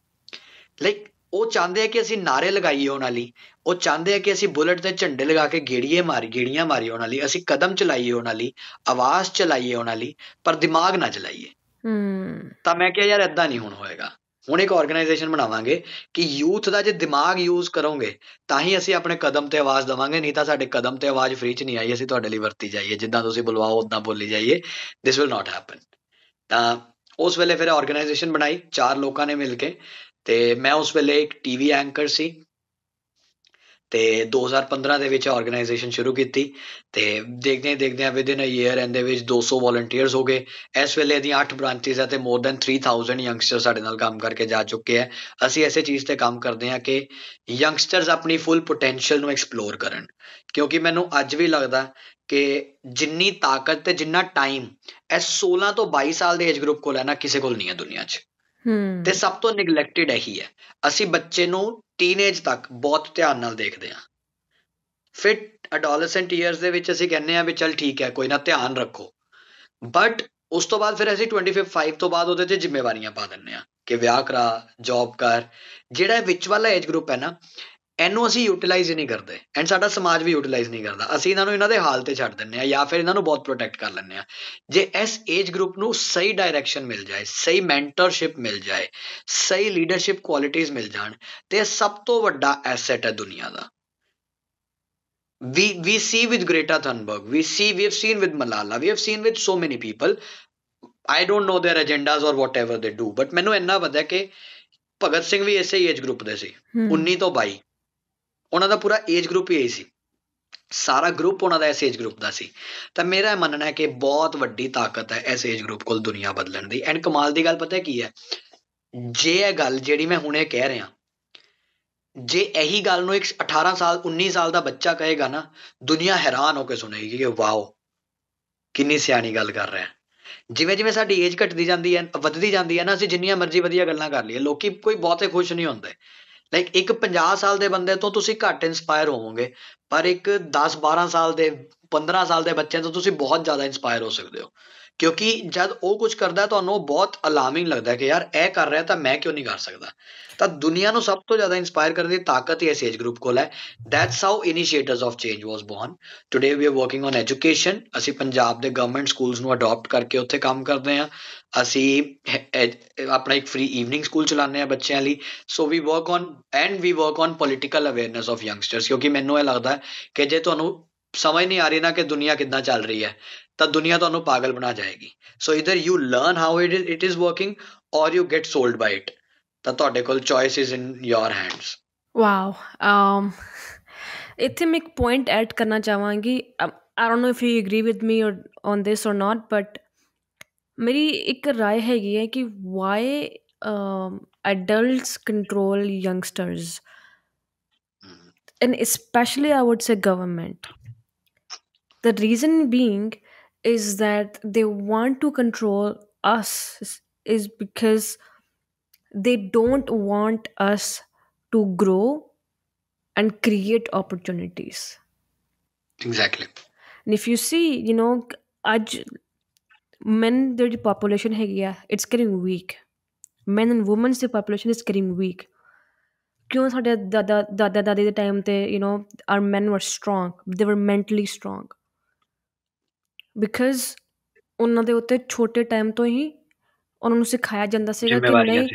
ਲਾਈਕ ਉਹ ਚਾਹੁੰਦੇ ਆ ਕਿ ਅਸੀਂ ਨਾਰੇ ਲਗਾਈਏ ਉਹਨਾਂ ਲਈ ਉਹ ਚਾਹੁੰਦੇ ਆ ਕਿ ਅਸੀਂ ਬੁਲਟ ਤੇ ਝੰਡੇ ਲਗਾ ਕੇ ਗੇੜੀਏ ਮਾਰੀ ਗੇੜੀਆਂ ਮਾਰੀ ਉਹਨਾਂ ਲਈ ਅਸੀਂ ਕਦਮ ਚਲਾਈਏ ਉਹਨਾਂ ਲਈ ਆਵਾਜ਼ ਚਲਾਈਏ ਉਹਨਾਂ ਲਈ ਪਰ ਦਿਮਾਗ ਨਾ ਚਲਾਈਏ ਹੂੰ ਤਾਂ ਮੈਂ ਕਿਹਾ ਯਾਰ ਐਦਾਂ ਨਹੀਂ ਹੁਣ ਹੋਏਗਾ ਹੁਣ ਇੱਕ ਆਰਗੇਨਾਈਜੇਸ਼ਨ ਬਣਾਵਾਂਗੇ ਕਿ ਯੂਥ ਦਾ ਜੇ ਦਿਮਾਗ ਯੂਜ਼ ਕਰੋਗੇ ਤਾਂ ਹੀ ਅਸੀਂ ਆਪਣੇ ਕਦਮ ਤੇ ਆਵਾਜ਼ ਦਵਾਂਗੇ ਨਹੀਂ ਤਾਂ ਸਾਡੇ ਕਦਮ ਤੇ ਆਵਾਜ਼ ਫ੍ਰੀ ਚ ਨਹੀਂ ਆਈ ਅਸੀਂ ਤੁਹਾਡੇ ਲਈ ਵਰਤੀ ਜਾਈਏ ਜਿੱਦਾਂ ਤੁਸੀਂ ਬੁਲਵਾਓ ਉਦਾਂ ਬੋਲੀ ਜਾਈਏ ਥਿਸ ਵਿਲ ਨਾਟ ਹੈਪਨ ਤਾਂ ਉਸ ਵੇਲੇ ਫਿਰ ਆਰਗੇਨਾਈਜੇਸ਼ਨ ਬਣਾਈ ਚਾਰ ਲੋਕਾਂ ਨੇ ਮਿਲ ਕੇ ਤੇ ਮੈਂ ਉਸ ਵੇਲੇ ਇੱਕ ਟੀਵੀ ਐਂਕਰ ਸੀ ਤੇ 2015 ਦੇ ਵਿੱਚ ਆਰਗੇਨਾਈਜੇਸ਼ਨ ਸ਼ੁਰੂ ਕੀਤੀ ਤੇ ਦੇਖਦੇ ਦੇਖਦੇ ਆ ਵਿਦਿਨ ਅ ਈਅਰ ਇਹਦੇ ਵਿੱਚ 200 ਵਲੰਟੀਅਰਸ ਹੋ ਗਏ ਇਸ ਵੇਲੇ ਦੀ 8 ਬ੍ਰਾਂਚਸ ਆ ਤੇ ਮੋਰ ਦੈਨ 3000 ਯੰਗਸਟਰ ਸਾਡੇ ਨਾਲ ਕੰਮ ਕਰਕੇ ਜਾ ਚੁੱਕੇ ਆ ਅਸੀਂ ਐਸੇ ਚੀਜ਼ ਤੇ ਕੰਮ ਕਰਦੇ ਆ ਕਿ ਯੰਗਸਟਰਸ ਆਪਣੀ ਫੁੱਲ ਪੋਟੈਂਸ਼ੀਅਲ ਨੂੰ ਐਕਸਪਲੋਰ ਕਰਨ ਕਿਉਂਕਿ ਮੈਨੂੰ ਅੱਜ ਵੀ ਲੱਗਦਾ ਕਿ ਜਿੰਨੀ ਤਾਕਤ ਤੇ ਜਿੰਨਾ ਟਾਈਮ ਇਸ 16 ਤੋਂ 22 ਸਾਲ ਦੇ ਏਜ ਗਰੁੱਪ ਕੋਲ ਹੈ ਨਾ ਕਿਸੇ ਕੋਲ ਨਹੀਂ ਹੈ ਦੁਨੀਆ 'ਚ ਤੇ ਸਭ ਤੋਂ ਨਿਗਲੈਕਟਿਡ ਹੈ ਹੀ ਹੈ ਅਸੀਂ ਬੱਚੇ ਨੂੰ ਟੀਨੇਜ ਤੱਕ ਬਹੁਤ ਧਿਆਨ ਨਾਲ ਦੇਖਦੇ ਹਾਂ ਫਿਟ ਅਡੋਲਸੈਂਟ ਇਅਰਸ ਦੇ ਵਿੱਚ ਅਸੀਂ ਕਹਿੰਦੇ ਆ ਵੀ ਚਲ ਠੀਕ ਹੈ ਕੋਈ ਨਾ ਧਿਆਨ ਰੱਖੋ ਬਟ ਉਸ ਤੋਂ ਬਾਅਦ ਫਿਰ ਅਸੀਂ 25 ਤੋਂ ਬਾਅਦ ਉਹਦੇ ਤੇ ਜ਼ਿੰਮੇਵਾਰੀਆਂ ਪਾ ਦਿੰਨੇ ਆ ਕਿ ਵਿਆਹ ਕਰਾ ਜੌਬ ਕਰ ਜਿਹੜਾ ਵਿੱਚ ਵਾਲਾ ਏਜ ਗਰੁੱਪ ਹੈ ਨਾ ਇਹਨੂੰ ਅਸੀਂ ਯੂਟਿਲਾਈਜ਼ ਹੀ ਨਹੀਂ ਕਰਦੇ ਐਂਡ ਸਾਡਾ ਸਮਾਜ ਵੀ ਯੂਟਿਲਾਈਜ਼ ਨਹੀਂ ਕਰਦਾ ਅਸੀਂ ਇਹਨਾਂ ਨੂੰ ਇਹਨਾਂ ਦੇ ਹਾਲ ਤੇ ਛੱਡ ਦਿੰਨੇ ਆ ਜਾਂ ਫਿਰ ਇਹਨਾਂ ਨੂੰ ਬਹੁਤ ਪ੍ਰੋਟੈਕਟ ਕਰ ਲੈਂਦੇ ਆ ਜੇ ਇਸ ਏਜ ਗਰੁੱਪ ਨੂੰ ਸਹੀ ਡਾਇਰੈਕਸ਼ਨ ਮਿਲ ਜਾਏ ਸਹੀ ਮੈਂਟਰਸ਼ਿਪ ਮਿਲ ਜਾਏ ਸਹੀ ਲੀਡਰਸ਼ਿਪ ਕੁਆਲਿਟੀਆਂ ਮਿਲ ਜਾਣ ਤੇ ਸਭ ਤੋਂ ਵੱਡਾ ਐਸੈਟ ਹੈ ਦੁਨੀਆ ਦਾ ਵੀ we see with greta thunberg we see we have seen with Malala we have seen with so many people I don't know their agendas or whatever they do but ਮੈਨੂੰ ਇੰਨਾ ਪਤਾ ਹੈ ਕਿ ਭਗਤ ਸਿੰਘ ਵੀ ਇਸੇ ਏਜ ਗਰੁੱਪ ਦੇ ਸੀ 19 ਤੋਂ 22 ਉਹਨਾਂ ਦਾ ਪੂਰਾ ਏਜ ਗਰੁੱਪ ਹੀ ਇਹੀ ਸੀ ਸਾਰਾ ਗਰੁੱਪ ਉਹਨਾਂ ਦਾ ਇਸ ਏਜ ਗਰੁੱਪ ਦਾ ਸੀ ਤਾਂ ਮੇਰਾ ਇਹ ਮੰਨਣਾ ਹੈ ਕਿ ਬਹੁਤ ਵੱਡੀ ਤਾਕਤ ਹੈ ਇਸ ਏਜ ਗਰੁੱਪ ਕੋਲ ਦੁਨੀਆ ਬਦਲਣ ਦੀ ਐਂਡ ਕਮਾਲ ਦੀ ਗੱਲ ਪਤਾ ਕੀ ਹੈ ਜੇ ਇਹ ਗੱਲ ਜਿਹੜੀ ਮੈਂ ਹੁਣੇ ਕਹਿ ਰਿਹਾ ਜੇ ਇਹੀ ਗੱਲ ਨੂੰ ਇੱਕ 18 ਸਾਲ 19 ਸਾਲ ਦਾ ਬੱਚਾ ਕਹੇਗਾ ਨਾ ਦੁਨੀਆ ਹੈਰਾਨ ਹੋ ਕੇ ਸੁਣੇਗੀ ਕਿ ਵਾਓ ਕਿੰਨੀ ਸਿਆਣੀ ਗੱਲ ਕਰ ਰਿਹਾ ਜਿਵੇਂ ਜਿਵੇਂ ਸਾਡੀ ਏਜ ਘਟਦੀ ਜਾਂਦੀ ਹੈ ਵੱਧਦੀ ਜਾਂਦੀ ਹੈ ਨਾ ਅਸੀਂ ਜਿੰਨੀਆਂ ਮਰਜ਼ੀ ਵਧੀਆ ਗੱਲਾਂ ਕਰ ਲਈਏ ਲੋਕੀ ਕੋਈ ਬਹੁਤੇ ਖੁਸ਼ ਨਹੀਂ ਹੁੰਦੇ ਲਾਈਕ ਇੱਕ 50 ਸਾਲ ਦੇ ਬੰਦੇ ਤੋਂ ਤੁਸੀਂ ਘੱਟ ਇਨਸਪਾਇਰ ਹੋਵੋਗੇ ਪਰ ਇੱਕ 10 12 ਸਾਲ ਦੇ 15 ਸਾਲ ਦੇ ਬੱਚੇ ਤੋਂ ਤੁਸੀਂ ਬਹੁਤ ਜ਼ਿਆਦਾ ਇਨਸਪਾਇਰ ਹੋ ਸਕਦੇ ਹੋ ਕਿਉਂਕਿ ਜਦ ਉਹ ਕੁਝ ਕਰਦਾ ਤੁਹਾਨੂੰ ਬਹੁਤ ਅਲਾਰਮਿੰਗ ਲੱਗਦਾ ਕਿ ਯਾਰ ਇਹ ਕਰ ਰਿਹਾ ਤਾਂ ਮੈਂ ਕਿਉਂ ਨਹੀਂ ਕਰ ਸਕਦਾ ਤਾਂ ਦੁਨੀਆ ਨੂੰ ਸਭ ਤੋਂ ਜ਼ਿਆਦਾ ਇਨਸਪਾਇਰ ਕਰਨ ਦੀ ਤਾਕਤ ਇਸ ਏਜ ਗਰੁੱਪ ਕੋਲ ਹੈ that's how initiators of change was born today we are working on education ਅਸੀਂ ਪੰਜਾਬ ਦੇ ਗਵਰਨਮੈਂਟ ਸਕੂਲਸ ਨੂੰ ਅਡਾਪਟ ਕਰਕੇ ਉੱਥੇ ਕੰਮ ਕਰਦੇ ਆ ਅਸੀਂ ਆਪਣਾ ਇੱਕ ਫ੍ਰੀ ਈਵਨਿੰਗ ਸਕੂਲ ਚਲਾਉਂਦੇ ਆ ਬੱਚਿਆਂ ਲਈ so we work on and we work on political awareness of youngsters ਕਿਉਂਕਿ ਮੈਨੂੰ ਇਹ ਲੱਗਦਾ ਕਿ ਜੇ ਤੁਹਾਨੂੰ ਸਮਝ ਨਹੀਂ ਆ ਰਹੀ ਨਾ ਕਿ ਦੁਨੀਆ ਕਿੱਦਾਂ ਚੱਲ ਰਹੀ ਹੈ ਤਾਂ ਦੁਨੀਆ ਤੁਹਾਨੂੰ ਪਾਗਲ ਬਣਾ ਜਾਏਗੀ so either you learn how it it is working or you get sold by it ਤਾਂ ਤੁਹਾਡੇ ਕੋਲ choice is in your hands wow um ਇਥੇ ਮੈਂ ਇੱਕ ਪੁਆਇੰਟ ਐਡ ਕਰਨਾ ਚਾਹਾਂਗੀ I don't know if you agree with me on this or not but ਮੇਰੀ ਇੱਕ رائے ਹੈਗੀ ਹੈ ਕਿ why adults control youngsters and specially I would say government the reason being is that they want to control us is because they don't want us to grow and create opportunities exactly and if you see you know ਅੱਜ men their population ਹੈਗੀ ਆ it's getting weak men and women's the population is getting weak ਕਿਉਂ ਸਾਡੇ ਦਾਦਾ ਦਾਦਾ ਦਾਦੀ ਦੇ time ਤੇ you know our men were strong they were mentally strong because ਉਹਨਾਂ ਦੇ ਉੱਤੇ ਛੋਟੇ ਟਾਈਮ ਤੋਂ ਹੀ ਉਹਨਾਂ ਨੂੰ ਸਿਖਾਇਆ ਜਾਂਦਾ ਸੀਗਾ ਕਿ ਨਹੀਂ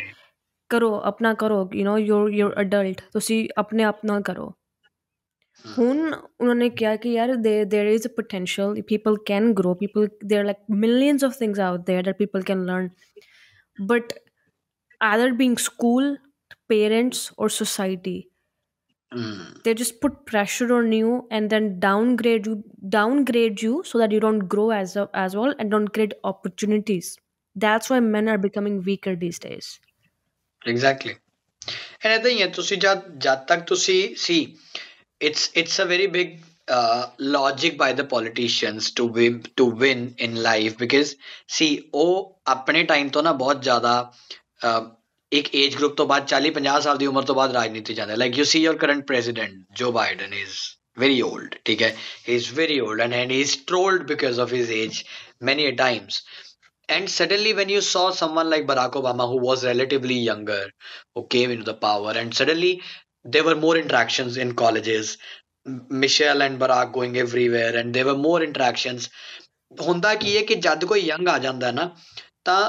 ਕਰੋ ਆਪਣਾ ਕਰੋ you know your your adult ਤੁਸੀਂ ਆਪਣੇ ਆਪ ਨਾਲ ਕਰੋ ਹੁਣ ਉਹਨਾਂ ਨੇ ਕਿਹਾ ਕਿ ਯਾਰ there is a potential people can grow people there like millions of things out there that people can learn but other being school parents or society Mm. They just put pressure on you and then downgrade you, downgrade you, so that you don't grow as a, as well and don't create opportunities. That's why men are becoming weaker these days. Exactly, and I think ਤੁਸੀਂ ਜਦ ਜਦ ਤੱਕ ਤੁਸੀਂ see, it's it's a very big uh, logic by the politicians to win to win in life because see ਉਹ ਆਪਣੇ time ਤੋਂ ਨਾ ਬਹੁਤ ਜ਼ਿਆਦਾ एक एज ग्रुप तो बाद 40 50 ਸਾਲ ਦੀ ਉਮਰ ਤੋਂ ਬਾਅਦ ਰਾਜਨੀਤੀ ਜਾਂਦਾ like you see your current president Joe Biden is very old ਠੀਕ ਹੈ he is very old and and he is trolled because of his age many a times and suddenly when you saw someone like barack obama who was relatively younger who came into the power and suddenly there were more interactions in colleges michelle and barack going everywhere and there were more interactions ਹੁੰਦਾ ਕੀ ਹੈ ਕਿ ਜਦ ਕੋਈ young ਆ ਜਾਂਦਾ ਨਾ ਤਾਂ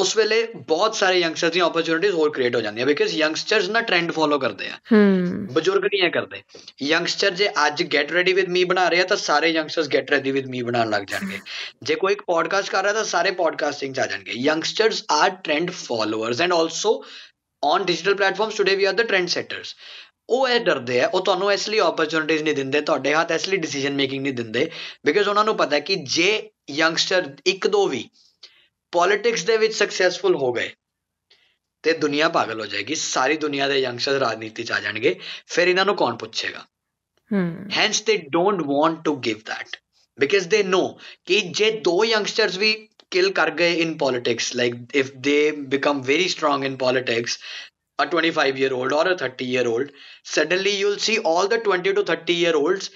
ਉਸ ਵੇਲੇ ਬਹੁਤ ਸਾਰੇ ਯੰਗਸਟਰਸ ਦੀਆਂ ਓਪਰਚ्युनिटीज ਹੋਰ ਕ੍ਰੀਏਟ ਹੋ ਜਾਂਦੀਆਂ ਬਿਕਾਜ਼ ਯੰਗਸਟਰਸ ਨਾ ਟ੍ਰੈਂਡ ਫੋਲੋ ਕਰਦੇ ਆ ਬਜ਼ੁਰਗ ਨਹੀਂ ਕਰਦੇ ਯੰਗਸਟਰ ਜੇ ਅੱਜ ਗੈਟ ਰੈਡੀ ਵਿਦ ਮੀ ਬਣਾ ਰਿਹਾ ਤਾਂ ਸਾਰੇ youngsters get ready with me ਬਣਾਉਣ ਲੱਗ ਜਾਣਗੇ ਜੇ ਕੋਈ ਇੱਕ ਪੋਡਕਾਸਟ ਕਰ ਰਿਹਾ ਤਾਂ ਸਾਰੇ ਪੋਡਕਾਸਟਿੰਗ ਚ ਆ ਜਾਣਗੇ youngsters are trend followers and also on digital platforms today we are the trend setters ਉਹ ਐ ਡਰਦੇ ਆ ਉਹ ਤੁਹਾਨੂੰ ਇਸ ਲਈ ਓਪਰਚ्युनिटीज ਨਹੀਂ ਦਿੰਦੇ ਤੁਹਾਡੇ ਹੱਥ ਇਸ ਲਈ ਡਿਸੀਜਨ ਮੇਕਿੰਗ ਨਹੀਂ ਦਿੰਦੇ ਬਿਕਾਜ਼ ਉਹਨਾਂ ਨੂੰ ਪਤਾ ਕਿ ਜੇ ਯੰਗਸਟਰ ਇੱਕ ਦੋ ਵੀ ਪੋਲਿਟਿਕਸ ਦੇ ਵਿੱਚ ਸਕਸੈਸਫੁਲ ਹੋ ਗਏ ਤੇ ਦੁਨੀਆ ਪਾਗਲ ਹੋ ਜਾਏਗੀ ਸਾਰੀ ਦੁਨੀਆ ਦੇ ਯੰਗਸਟਰ ਰਾਜਨੀਤੀ ਚ ਆ ਜਾਣਗੇ ਫਿਰ ਇਹਨਾਂ ਨੂੰ ਕੌਣ ਪੁੱਛੇਗਾ hmm hence they don't want to give that because they know ਕਿ ਜੇ ਦੋ ਯੰਗਸਟਰਸ ਵੀ ਕਿਲ ਕਰ ਗਏ in politics like if they become very strong in politics a 25 year old or a 30 year old suddenly you'll see all the 20 to 30 year olds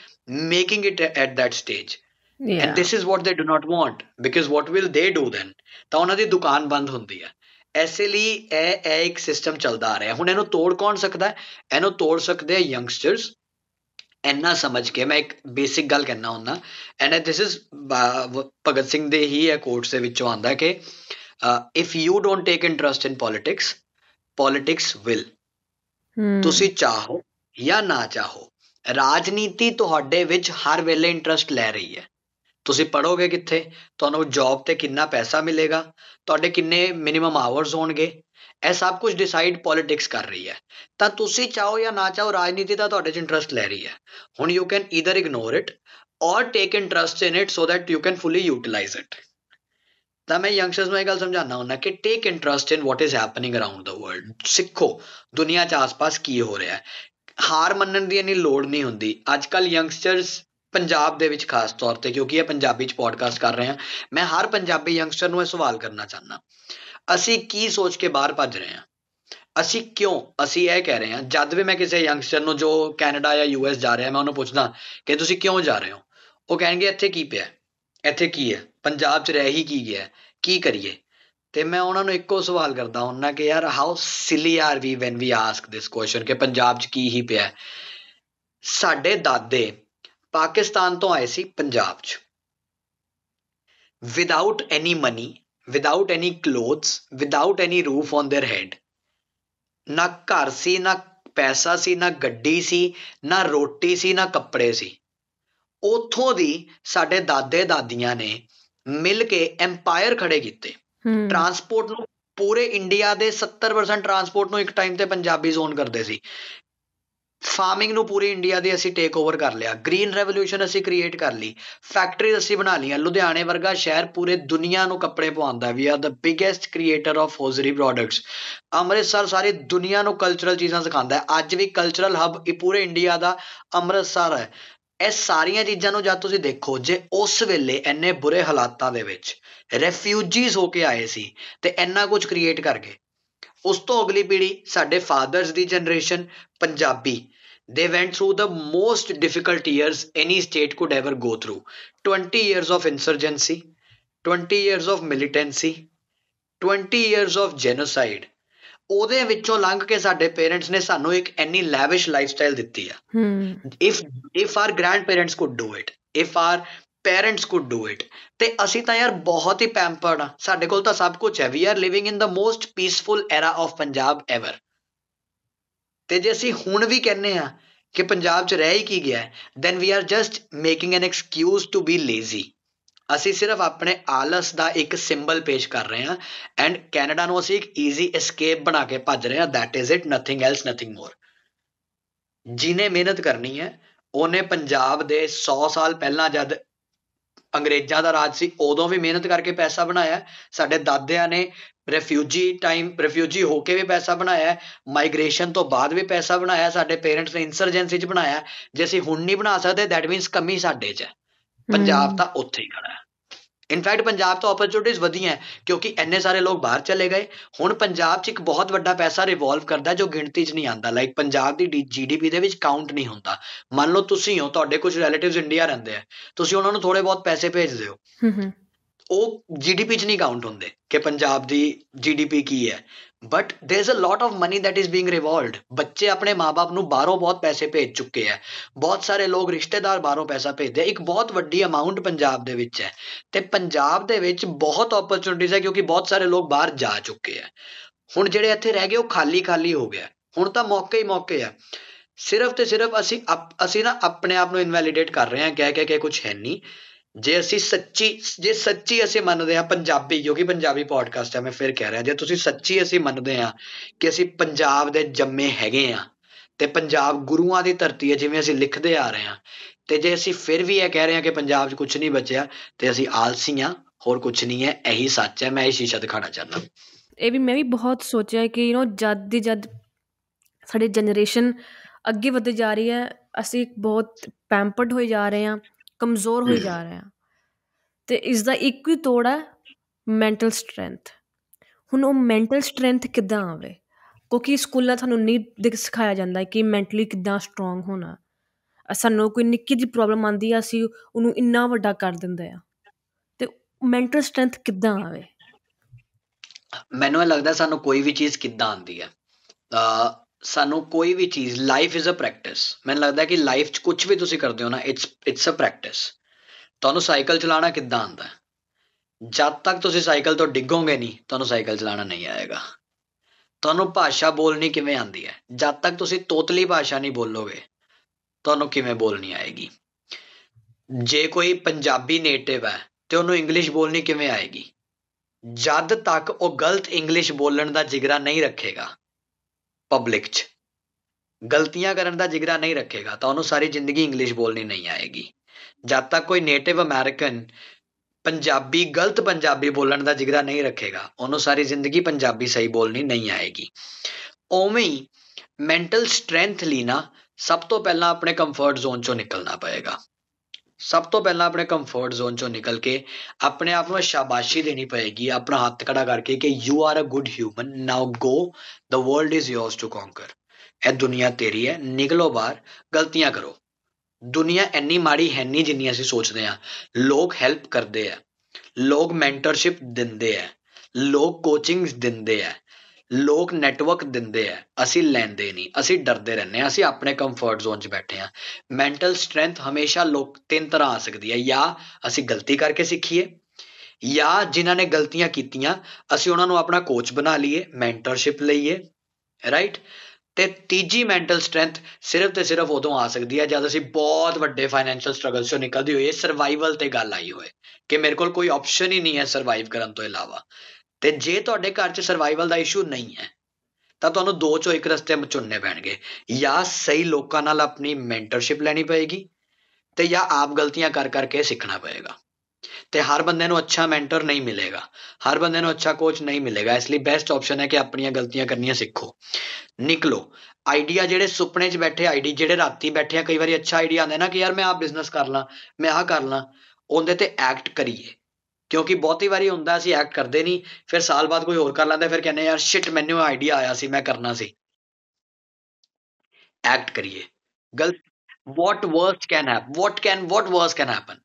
making it at that stage yeah. and this is what they do not want because what will they do then ਤਾਂ ਉਹਨਾਂ ਦੀ ਦੁਕਾਨ ਬੰਦ ਹੁੰਦੀ ਹੈ ਐਸੇ ਲਈ ਇਹ ਇਹ ਇੱਕ ਸਿਸਟਮ ਚੱਲਦਾ ਆ ਰਿਹਾ ਹੁਣ ਇਹਨੂੰ ਤੋੜ ਕੌਣ ਸਕਦਾ ਹੈ ਇਹਨੂੰ ਤੋੜ ਸਕਦੇ ਆ ਯੰਗਸਟਰਸ ਇੰਨਾ ਸਮਝ ਕੇ ਮੈਂ ਇੱਕ ਬੇਸਿਕ ਗੱਲ ਕਹਿਣਾ ਹੁੰਦਾ and this is Bhagat Singh ਦੇ ਹੀ ਇਹ ਕੋਟਸ ਦੇ ਵਿੱਚੋਂ ਆਂਦਾ ਕਿ if you don't take interest in politics politics will ਤੁਸੀਂ ਚਾਹੋ ਜਾਂ ਨਾ ਚਾਹੋ ਰਾਜਨੀਤੀ ਤੁਹਾਡੇ ਵਿੱਚ ਹਰ ਵੇਲੇ ਇੰਟਰਸਟ ਲੈ ਰਹੀ ਹੈ ਤੁਸੀਂ ਪੜੋਗੇ ਕਿੱਥੇ ਤੁਹਾਨੂੰ ਜੌਬ ਤੇ ਕਿੰਨਾ ਪੈਸਾ ਮਿਲੇਗਾ ਤੁਹਾਡੇ ਕਿੰਨੇ ਮਿਨੀਮਮ ਆਵਰਸ ਹੋਣਗੇ ਇਹ ਸਭ ਕੁਝ ਡਿਸਾਈਡ ਪੋਲਿਟਿਕਸ ਕਰ ਰਹੀ ਹੈ ਤਾਂ ਤੁਸੀਂ ਚਾਹੋ ਜਾਂ ਨਾ ਚਾਹੋ ਰਾਜਨੀਤੀ ਦਾ ਤੁਹਾਡੇ 'ਚ ਇੰਟਰਸਟ ਲੈ ਰਹੀ ਹੈ ਹੁਣ you can either ignore it or take interest in it so that you can fully utilise it ਤਾਂ ਮੈਂ ਯੰਗਸਟਰਸ ਨੂੰ ਇਹ ਗੱਲ ਸਮਝਾਉਣਾ ਹੁੰਦਾ ਕਿ take interest in what is happening around the world ਸਿੱਖੋ ਦੁਨੀਆ 'ਚ ਆਸ-ਪਾਸ ਕੀ ਹੋ ਰਿਹਾ ਹੈ ਹਾਰ ਮੰਨਣ ਦੀ ਇਨੀ ਲੋੜ ਨਹੀਂ ਹੁੰਦੀ ਅੱਜ ਕੱਲ ਯੰਗਸਟਰਸ ਪੰਜਾਬ ਦੇ ਵਿੱਚ ਖਾਸ ਤੌਰ ਤੇ ਕਿਉਂਕਿ ਇਹ ਪੰਜਾਬੀ ਚ ਪੋਡਕਾਸਟ ਕਰ ਰਹੇ ਹਾਂ ਮੈਂ ਹਰ ਪੰਜਾਬੀ ਯੰਗਸਟਰ ਨੂੰ ਇਹ ਸਵਾਲ ਕਰਨਾ ਚਾਹੁੰਦਾ ਅਸੀਂ ਕੀ ਸੋਚ ਕੇ ਬਾਹਰ ਭੱਜ ਰਹੇ ਹਾਂ ਅਸੀਂ ਕਿਉਂ ਅਸੀਂ ਇਹ ਕਹਿ ਰਹੇ ਹਾਂ ਜਦ ਵੀ ਮੈਂ ਕਿਸੇ ਯੰਗਸਟਰ ਨੂੰ ਜੋ ਕੈਨੇਡਾ ਜਾਂ ਯੂਐਸ ਜਾ ਰਿਹਾ ਮੈਂ ਉਹਨੂੰ ਪੁੱਛਦਾ ਕਿ ਤੁਸੀਂ ਕਿਉਂ ਜਾ ਰਹੇ ਹੋ ਉਹ ਕਹਿਣਗੇ ਇੱਥੇ ਕੀ ਪਿਆ ਇੱਥੇ ਕੀ ਹੈ ਪੰਜਾਬ 'ਚ ਰਹਿ ਹੀ ਕੀ ਗਿਆ ਕੀ ਕਰੀਏ ਤੇ ਮੈਂ ਉਹਨਾਂ ਨੂੰ ਇੱਕੋ ਸਵਾਲ ਕਰਦਾ ਉਹਨਾਂ ਕਿ ਯਾਰ how silly are we when we ask this question ਕਿ ਪੰਜਾਬ 'ਚ ਕੀ ਹੀ ਪਿਆ ਸਾਡੇ ਦਾਦੇ ਪਾਕਿਸਤਾਨ ਤੋਂ ਆਏ ਸੀ ਪੰਜਾਬ 'ਚ without any money without any clothes without any roof on their head ਨਾ ਘਰ ਸੀ ਨਾ ਪੈਸਾ ਸੀ ਨਾ ਗੱਡੀ ਸੀ ਨਾ ਰੋਟੀ ਸੀ ਨਾ ਕੱਪੜੇ ਸੀ ਉਥੋਂ ਦੀ ਸਾਡੇ ਦਾਦੇ ਦਾਦੀਆਂ ਨੇ ਮਿਲ ਕੇ ਐਮਪਾਇਰ ਖੜੇ ਕੀਤੇ ਟਰਾਂਸਪੋਰਟ ਨੂੰ ਪੂਰੇ ਇੰਡੀਆ ਦੇ 70% ਟਰਾਂਸਪੋਰਟ ਨੂੰ ਇੱਕ ਟਾਈਮ ਤੇ ਪੰਜਾਬੀ ਜ਼ੋਨ ਕਰਦੇ ਸੀ ਫਾਰਮਿੰਗ ਨੂੰ ਪੂਰੀ ਇੰਡੀਆ ਦੇ ਅਸੀਂ ਟੇਕ ਓਵਰ ਕਰ ਲਿਆ ਗ੍ਰੀਨ ਰੈਵੋਲੂਸ਼ਨ ਅਸੀਂ ਕ੍ਰੀਏਟ ਕਰ ਲਈ ਫੈਕਟਰੀ ਅਸੀਂ ਬਣਾ ਲਈਆਂ ਲੁਧਿਆਣੇ ਵਰਗਾ ਸ਼ਹਿਰ ਪੂਰੇ ਦੁਨੀਆ ਨੂੰ ਕੱਪੜੇ ਪਵਾਉਂਦਾ ਵੀ ਆ the biggest creator of hosiery products Amritsar ਸਾਰੀ ਦੁਨੀਆ ਨੂੰ ਕਲਚਰਲ ਚੀਜ਼ਾਂ ਸਿਖਾਉਂਦਾ ਹੈ ਅੱਜ ਵੀ ਕਲਚਰਲ ਹਬ ਇਹ ਪੂਰੇ ਇੰਡੀਆ ਦਾ ਅੰਮ੍ਰਿਤਸਰ ਹੈ ਇਹ ਸਾਰੀਆਂ ਚੀਜ਼ਾਂ ਨੂੰ ਜਦ ਤੁਸੀਂ ਦੇਖੋ ਜੇ ਉਸ ਵੇਲੇ ਇੰਨੇ ਬੁਰੇ ਹਾਲਾਤਾਂ ਦੇ ਵਿੱਚ ਰੈਫਿਊਜੀਜ਼ ਹੋ ਕੇ ਆਏ ਸੀ ਤੇ ਇੰਨਾ ਕੁਝ ਕ੍ਰੀਏਟ ਕਰ ਗਏ ਉਸ ਤੋਂ ਅਗਲੀ ਪੀੜ੍ਹੀ ਸਾਡੇ ਫਾਦਰਸ ਦੀ generation Punjabi they went through the most difficult years any state could ever go through 20 years of insurgency 20 years of militancy 20 years of genocide ਉਹਦੇ ਵਿੱਚੋਂ ਲੰਘ ਕੇ ਸਾਡੇ ਪੇਰੈਂਟਸ ਨੇ ਸਾਨੂੰ ਇੱਕ ਐਨੀ ਲੈਵਿਸ਼ ਲਾਈਫਸਟਾਈਲ ਦਿੱਤੀ ਆ if if our grandparents could do it if our parents could do it ਤੇ ਅਸੀਂ ਤਾਂ ਯਾਰ ਬਹੁਤ ਹੀ ਪੈਂਪਰਡ ਆ ਸਾਡੇ ਕੋਲ ਤਾਂ ਸਭ ਕੁਝ ਹੈ we are living in the most peaceful era of Punjab ever ਤੇ ਜੇ ਅਸੀਂ ਹੁਣ ਵੀ ਕਹਿੰਨੇ ਆ ਕਿ ਪੰਜਾਬ 'ਚ ਰਹਿ ਹੀ ਕੀ ਗਿਆ then we are just making an excuse to be lazy ਅਸੀਂ ਸਿਰਫ ਆਪਣੇ ਆਲਸ ਦਾ ਇੱਕ ਸਿੰਬਲ ਪੇਸ਼ ਕਰ ਰਹੇ ਹਾਂ ਐਂਡ ਕੈਨੇਡਾ ਨੂੰ ਅਸੀਂ ਇੱਕ ਈਜ਼ੀ ਐਸਕੇਪ ਬਣਾ ਕੇ ਭੱਜ ਰਹੇ ਹਾਂ that is it nothing else nothing more ਜਿਨੇ ਮਿਹਨਤ ਕਰਨੀ ਹੈ ਉਹਨੇ ਪੰਜਾਬ ਦੇ 100 ਸਾਲ ਪਹਿਲਾਂ ਜਦ ਅੰਗਰੇਜ਼ਾਂ ਦਾ ਰਾਜ ਸੀ ਉਦੋਂ ਵੀ ਮਿਹਨਤ ਕਰਕੇ ਪੈਸਾ ਬਣਾਇਆ ਸਾਡੇ ਦਾਦਿਆਂ ਨੇ ਰਿਫਿਊਜੀ ਟਾਈਮ ਰਿਫਿਊਜੀ ਹੋ ਕੇ ਵੀ ਪੈਸਾ ਬਣਾਇਆ ਮਾਈਗ੍ਰੇਸ਼ਨ ਤੋਂ ਬਾਅਦ ਵੀ ਪੈਸਾ ਬਣਾਇਆ ਸਾਡੇ ਪੇਰੈਂਟਸ ਨੇ ਇਨਸਰਜੈਂਸੀ 'ਚ ਬਣਾਇਆ ਜੇ ਅਸੀਂ ਹੁਣ ਨਹੀਂ ਬਣਾ ਸਕਦੇ ਥੈਟ ਮੀਨਸ ਕਮੀ ਸਾਡੇ 'ਚ ਹੈ ਪੰਜਾਬ ਤਾਂ ਉੱਥੇ ਹੀ ਖੜਾ ਹੈ ਇਨਫੈਕਟ ਪੰਜਾਬ ਤੋਂ ਓਪਰਚ्युनिटीज ਵਧੀਆਂ ਕਿਉਂਕਿ ਐਨੇ ਸਾਰੇ ਲੋਕ ਬਾਹਰ ਚਲੇ ਗਏ ਹੁਣ ਪੰਜਾਬ 'ਚ ਇੱਕ ਬਹੁਤ ਵੱਡਾ ਪੈਸਾ ਰਿਵੋਲਵ ਕਰਦਾ ਜੋ ਗਿਣਤੀ 'ਚ ਨਹੀਂ ਆਂਦਾ ਲਾਈਕ ਪੰਜਾਬ ਦੀ ਜੀਡੀਪੀ ਦੇ ਵਿੱਚ ਕਾਊਂਟ ਨਹੀਂ ਹੁੰਦਾ ਮੰਨ ਲਓ ਤੁਸੀਂ ਹੋ ਤੁਹਾਡੇ ਕੁਝ ਰਿਲੇਟਿਵਸ ਇੰਡੀਆ ਰਹਿੰਦੇ ਆ ਤੁਸੀਂ ਉਹਨਾਂ ਨੂੰ ਥੋੜੇ ਬਹੁਤ ਪੈਸੇ ਭੇਜਦੇ ਹੋ ਹੂੰ ਹੂੰ ਉਹ ਜੀਡੀਪੀ 'ਚ ਨਹੀਂ ਕਾਊਂਟ ਹੁੰਦੇ ਕਿ ਪੰਜਾਬ ਦੀ ਜੀਡੀਪੀ ਕੀ ਹੈ but there is a lot of money that is being revolved ਬੱਚੇ ਆਪਣੇ ਮਾਪੇ ਨੂੰ ਬਾਹਰੋਂ ਬਹੁਤ ਪੈਸੇ ਭੇਜ ਚੁੱਕੇ ਆ ਬਹੁਤ ਸਾਰੇ ਲੋਕ ਰਿਸ਼ਤੇਦਾਰ ਬਾਹਰੋਂ ਪੈਸਾ ਭੇਜਦੇ ਆ ਇੱਕ ਬਹੁਤ ਵੱਡੀ ਅਮਾਉਂਟ ਪੰਜਾਬ ਦੇ ਵਿੱਚ ਹੈ ਤੇ ਪੰਜਾਬ ਦੇ ਵਿੱਚ ਬਹੁਤ ਓਪਰਚ्युनिटीज ਹੈ ਕਿਉਂਕਿ ਬਹੁਤ ਸਾਰੇ ਲੋਕ ਬਾਹਰ ਜਾ ਚੁੱਕੇ ਆ ਹੁਣ ਜਿਹੜੇ ਇੱਥੇ ਰਹਿ ਗਏ ਉਹ ਖਾਲੀ ਖਾਲੀ ਹੋ ਗਿਆ ਹੁਣ ਤਾਂ ਮੌਕੇ ਹੀ ਮੌਕੇ ਆ ਸਿਰਫ ਤੇ ਸਿਰਫ ਅਸੀਂ ਅਸੀਂ ਨਾ ਆਪਣੇ ਆਪ ਨੂੰ ਇਨਵੈਲੀਡੇਟ ਕਰ ਰਹੇ ਹਾਂ ਕਹਿ ਕਹਿ ਕੇ ਕੁਝ ਹੈ ਨਹੀਂ ਜੇ ਅਸੀਂ ਸੱਚੀ ਜੇ ਸੱਚੀ ਅਸੀਂ ਮੰਨਦੇ ਹਾਂ ਪੰਜਾਬੀ ਕਿਉਂਕਿ ਪੰਜਾਬੀ ਪੋਡਕਾਸਟ ਹੈ ਮੈਂ ਫਿਰ ਕਹਿ ਰਿਹਾ ਜੇ ਤੁਸੀਂ ਸੱਚੀ ਅਸੀਂ ਮੰਨਦੇ ਹਾਂ ਕਿ ਅਸੀਂ ਪੰਜਾਬ ਦੇ ਜੰਮੇ ਹੈਗੇ ਆ ਤੇ ਪੰਜਾਬ ਗੁਰੂਆਂ ਦੀ ਧਰਤੀ ਹੈ ਜਿਵੇਂ ਅਸੀਂ ਲਿਖਦੇ ਆ ਰਹੇ ਹਾਂ ਤੇ ਜੇ ਅਸੀਂ ਫਿਰ ਵੀ ਇਹ ਕਹਿ ਰਹੇ ਹਾਂ ਕਿ ਪੰਜਾਬ 'ਚ ਕੁਝ ਨਹੀਂ ਬਚਿਆ ਤੇ ਅਸੀਂ ਆਲਸੀ ਆ ਹੋਰ ਕੁਝ ਨਹੀਂ ਹੈ ਇਹੀ ਸੱਚ ਹੈ ਮੈਂ ਇਹ ਸ਼ੀਸ਼ਾ ਦਿਖਾਣਾ ਚਾਹੁੰਦਾ ਇਹ ਵੀ ਮੈਂ ਵੀ ਬਹੁਤ ਸੋਚਿਆ ਕਿ ਯੂ نو ਜਦ ਦੀ ਜਦ ਸਾਡੇ ਜਨਰੇਸ਼ਨ ਅੱਗੇ ਵਧਦੀ ਜਾ ਰਹੀ ਹੈ ਅਸੀਂ ਬਹੁਤ ਪੈਂਪਰਡ ਹੋਈ ਜਾ ਰਹੇ ਹਾਂ ਕਮਜ਼ੋਰ ਹੋਈ ਜਾ ਰਹੇ ਆ ਤੇ ਇਸ ਦਾ ਇੱਕ ਹੀ ਤੋੜ ਹੈ ਮੈਂਟਲ ਸਟਰੈਂਥ ਹੁਣ ਉਹ ਮੈਂਟਲ ਸਟਰੈਂਥ ਕਿੱਦਾਂ ਆਵੇ ਕਿਉਂਕਿ ਸਕੂਲਾਂ ਤੁਹਾਨੂੰ ਨਹੀਂ ਦਿਖ ਸਿਖਾਇਆ ਜਾਂਦਾ ਕਿ ਮੈਂਟਲੀ ਕਿੱਦਾਂ ਸਟਰੋਂਗ ਹੋਣਾ ਸਾਨੂੰ ਕੋਈ ਨਿੱਕੀ ਜੀ ਪ੍ਰੋਬਲਮ ਆਂਦੀ ਆ ਸੀ ਉਹਨੂੰ ਇੰਨਾ ਵੱਡਾ ਕਰ ਦਿੰਦੇ ਆ ਤੇ ਮੈਂਟਲ ਸਟਰੈਂਥ ਕਿੱਦਾਂ ਆਵੇ ਮੈਨੂੰ ਲੱਗਦਾ ਸਾਨੂੰ ਕੋਈ ਵੀ ਚੀਜ਼ ਕਿੱਦਾਂ ਆਂਦੀ ਆ ਸਾਨੂੰ ਕੋਈ ਵੀ ਚੀਜ਼ ਲਾਈਫ ਇਜ਼ ਅ ਪ੍ਰੈਕਟਿਸ ਮੈਨੂੰ ਲੱਗਦਾ ਕਿ ਲਾਈਫ 'ਚ ਕੁਝ ਵੀ ਤੁਸੀਂ ਕਰਦੇ ਹੋ ਨਾ ਇਟਸ ਇਟਸ ਅ ਪ੍ਰੈਕਟਿਸ ਤੁਹਾਨੂੰ ਸਾਈਕਲ ਚਲਾਉਣਾ ਕਿੱਦਾਂ ਆਉਂਦਾ ਜਦ ਤੱਕ ਤੁਸੀਂ ਸਾਈਕਲ ਤੋਂ ਡਿੱਗੋਗੇ ਨਹੀਂ ਤੁਹਾਨੂੰ ਸਾਈਕਲ ਚਲਾਉਣਾ ਨਹੀਂ ਆਏਗਾ ਤੁਹਾਨੂੰ ਭਾਸ਼ਾ ਬੋਲਣੀ ਕਿਵੇਂ ਆਉਂਦੀ ਹੈ ਜਦ ਤੱਕ ਤੁਸੀਂ ਤੋਤਲੀ ਭਾਸ਼ਾ ਨਹੀਂ ਬੋਲੋਗੇ ਤੁਹਾਨੂੰ ਕਿਵੇਂ ਬੋਲਣੀ ਆਏਗੀ ਜੇ ਕੋਈ ਪੰਜਾਬੀ ਨੇਟਿਵ ਹੈ ਤੇ ਉਹਨੂੰ ਇੰਗਲਿਸ਼ ਬੋਲਣੀ ਕਿਵੇਂ ਆਏਗੀ ਜਦ ਤੱਕ ਉਹ ਗਲਤ ਇੰਗਲਿਸ਼ ਬੋਲਣ ਦਾ ਜਿਗਰਾ ਨਹੀਂ ਰੱਖੇਗਾ ਪਬਲਿਕ 'ਚ ਗਲਤੀਆਂ ਕਰਨ ਦਾ ਜਿਗਰਾ ਨਹੀਂ ਰੱਖੇਗਾ ਤਾਂ ਉਹਨੂੰ ਸਾਰੀ ਜ਼ਿੰਦਗੀ ਇੰਗਲਿਸ਼ ਬੋਲਣੀ ਨਹੀਂ ਆਏਗੀ ਜਦ ਤੱਕ ਕੋਈ ਨੇਟਿਵ ਅਮਰੀਕਨ ਪੰਜਾਬੀ ਗਲਤ ਪੰਜਾਬੀ ਬੋਲਣ ਦਾ ਜਿਗਰਾ ਨਹੀਂ ਰੱਖੇਗਾ ਉਹਨੂੰ ਸਾਰੀ ਜ਼ਿੰਦਗੀ ਪੰਜਾਬੀ ਸਹੀ ਬੋਲਣੀ ਨਹੀਂ ਆਏਗੀ ਉਵੇਂ ਹੀ ਮੈਂਟਲ ਸਟਰੈਂਥ ਲਈ ਨਾ ਸਭ ਤੋਂ ਪਹਿਲਾਂ ਆਪਣੇ ਕੰਫਰਟ ਜ਼ੋਨ ਚੋਂ ਨਿਕਲਣਾ ਪਏਗਾ ਸਭ ਤੋਂ ਪਹਿਲਾਂ ਆਪਣੇ ਕੰਫਰਟ ਜ਼ੋਨ ਚੋਂ ਨਿਕਲ ਕੇ ਆਪਣੇ ਆਪ ਨੂੰ ਸ਼ਾਬਾਸ਼ੀ ਦੇਣੀ ਪਏਗੀ ਆਪਣਾ ਹੱਥ ਖੜਾ ਕਰਕੇ ਕਿ you are a good human now go the world is yours to conquer ਇਹ ਦੁਨੀਆ ਤੇਰੀ ਹੈ ਨਿਕਲੋ ਬਾਹਰ ਗਲਤੀਆਂ ਕਰੋ ਦੁਨੀਆ ਇੰਨੀ ਮਾੜੀ ਹੈ ਨਹੀਂ ਜਿੰਨੀ ਅਸੀਂ ਸੋਚਦੇ ਆ ਲੋਕ ਹੈਲਪ ਕਰਦੇ ਆ ਲੋਕ ਮੈਂਟਰਸ਼ਿਪ ਦਿੰਦੇ ਆ ਲੋਕ ਕੋਚਿੰਗਸ ਦਿੰਦੇ ਆ ਲੋਕ ਨੈਟਵਰਕ ਦਿੰਦੇ ਆ ਅਸੀਂ ਲੈਂਦੇ ਨਹੀਂ ਅਸੀਂ ਡਰਦੇ ਰਹਿੰਦੇ ਆ ਅਸੀਂ ਆਪਣੇ ਕੰਫਰਟ ਜ਼ੋਨ 'ਚ ਬੈਠੇ ਆ ਮੈਂਟਲ ਸਟਰੈਂਥ ਹਮੇਸ਼ਾ ਲੋਕ ਤਿੰਨ ਤਰ੍ਹਾਂ ਆ ਸਕਦੀ ਹੈ ਜਾਂ ਅਸੀਂ ਗਲਤੀ ਕਰਕੇ ਸਿੱਖੀਏ ਜਾਂ ਜਿਨ੍ਹਾਂ ਨੇ ਗਲਤੀਆਂ ਕੀਤੀਆਂ ਅਸੀਂ ਉਹਨਾਂ ਨੂੰ ਆਪਣਾ ਕੋਚ ਬਣਾ ਲਈਏ ਮੈਂਟਰਸ਼ਿਪ ਲਈਏ ਰਾਈਟ ਤੇ ਤੀਜੀ ਮੈਂਟਲ ਸਟਰੈਂਥ ਸਿਰਫ ਤੇ ਸਿਰਫ ਉਦੋਂ ਆ ਸਕਦੀ ਹੈ ਜਦ ਅਸੀਂ ਬਹੁਤ ਵੱਡੇ ਫਾਈਨੈਂਸ਼ੀਅਲ ਸਟਰਗਲ ਚੋਂ ਨਿਕਲਦੇ ਹੋਏ ਸਰਵਾਈਵਲ ਤੇ ਗੱਲ ਆਈ ਹੋਏ ਕਿ ਮੇਰੇ ਕੋਲ ਕੋਈ ਆਪਸ਼ਨ ਹੀ ਨਹੀਂ ਹੈ ਸਰਵਾਈਵ ਕਰਨ ਤੋਂ ਇਲਾਵਾ ਤੇ ਜੇ ਤੁਹਾਡੇ ਘਰ 'ਚ ਸਰਵਾਈਵਲ ਦਾ ਇਸ਼ੂ ਨਹੀਂ ਹੈ ਤਾਂ ਤੁਹਾਨੂੰ ਦੋ ਚੋਂ ਇੱਕ ਰਸਤੇ ਚੁਣਨੇ ਪੈਣਗੇ ਜਾਂ ਸਹੀ ਲੋਕਾਂ ਨਾਲ ਆਪਣੀ ਮੈਂਟਰਸ਼ਿਪ ਲੈਣੀ ਪਏਗੀ ਤੇ ਜਾਂ ਆਪ ਗਲਤੀਆਂ ਕਰ ਕਰਕੇ ਸਿੱਖਣਾ ਪਏਗਾ ਤੇ ਹਰ ਬੰਦੇ ਨੂੰ ਅੱਛਾ ਮੈਂਟਰ ਨਹੀਂ ਮਿਲੇਗਾ ਹਰ ਬੰਦੇ ਨੂੰ ਅੱਛਾ ਕੋਚ ਨਹੀਂ ਮਿਲੇਗਾ ਇਸ ਲਈ ਬੈਸਟ ਆਪਸ਼ਨ ਹੈ ਕਿ ਆਪਣੀਆਂ ਗਲਤੀਆਂ ਕਰਨੀਆਂ ਸਿੱਖੋ ਨਿਕਲੋ ਆਈਡੀਆ ਜਿਹੜੇ ਸੁਪਨੇ 'ਚ ਬੈਠੇ ਆਈਡੀ ਜਿਹੜੇ ਰਾਤੀ ਬੈਠੇ ਆ ਕਈ ਵਾਰੀ ਅੱਛਾ ਆਈਡੀਆ ਆਉਂਦਾ ਨਾ ਕਿ ਯਾਰ ਮੈਂ ਆਹ ਬਿਜ਼ਨਸ ਕਰ ਲਾਂ ਮੈਂ ਆਹ ਕਰ ਲਾਂ ਉਹਦੇ ਤੇ ਐਕਟ ਕਰੀਏ ਕਿਉਂਕਿ ਬਹੁਤੀ ਵਾਰੀ ਹੁੰਦਾ ਸੀ ਐਕਟ ਕਰਦੇ ਨਹੀਂ ਫਿਰ ਸਾਲ ਬਾਅਦ ਕੋਈ ਹੋਰ ਕਰ ਲੈਂਦਾ ਫਿਰ ਕਹਿੰਦੇ ਯਾਰ ਸ਼ਿਟ ਮੈਨੂੰ ਆਈਡੀਆ ਆਇਆ ਸੀ ਮੈਂ ਕਰਨਾ ਸੀ ਐਕਟ ਕਰੀਏ ਗਲਤ what worst can happen what can what worse can happen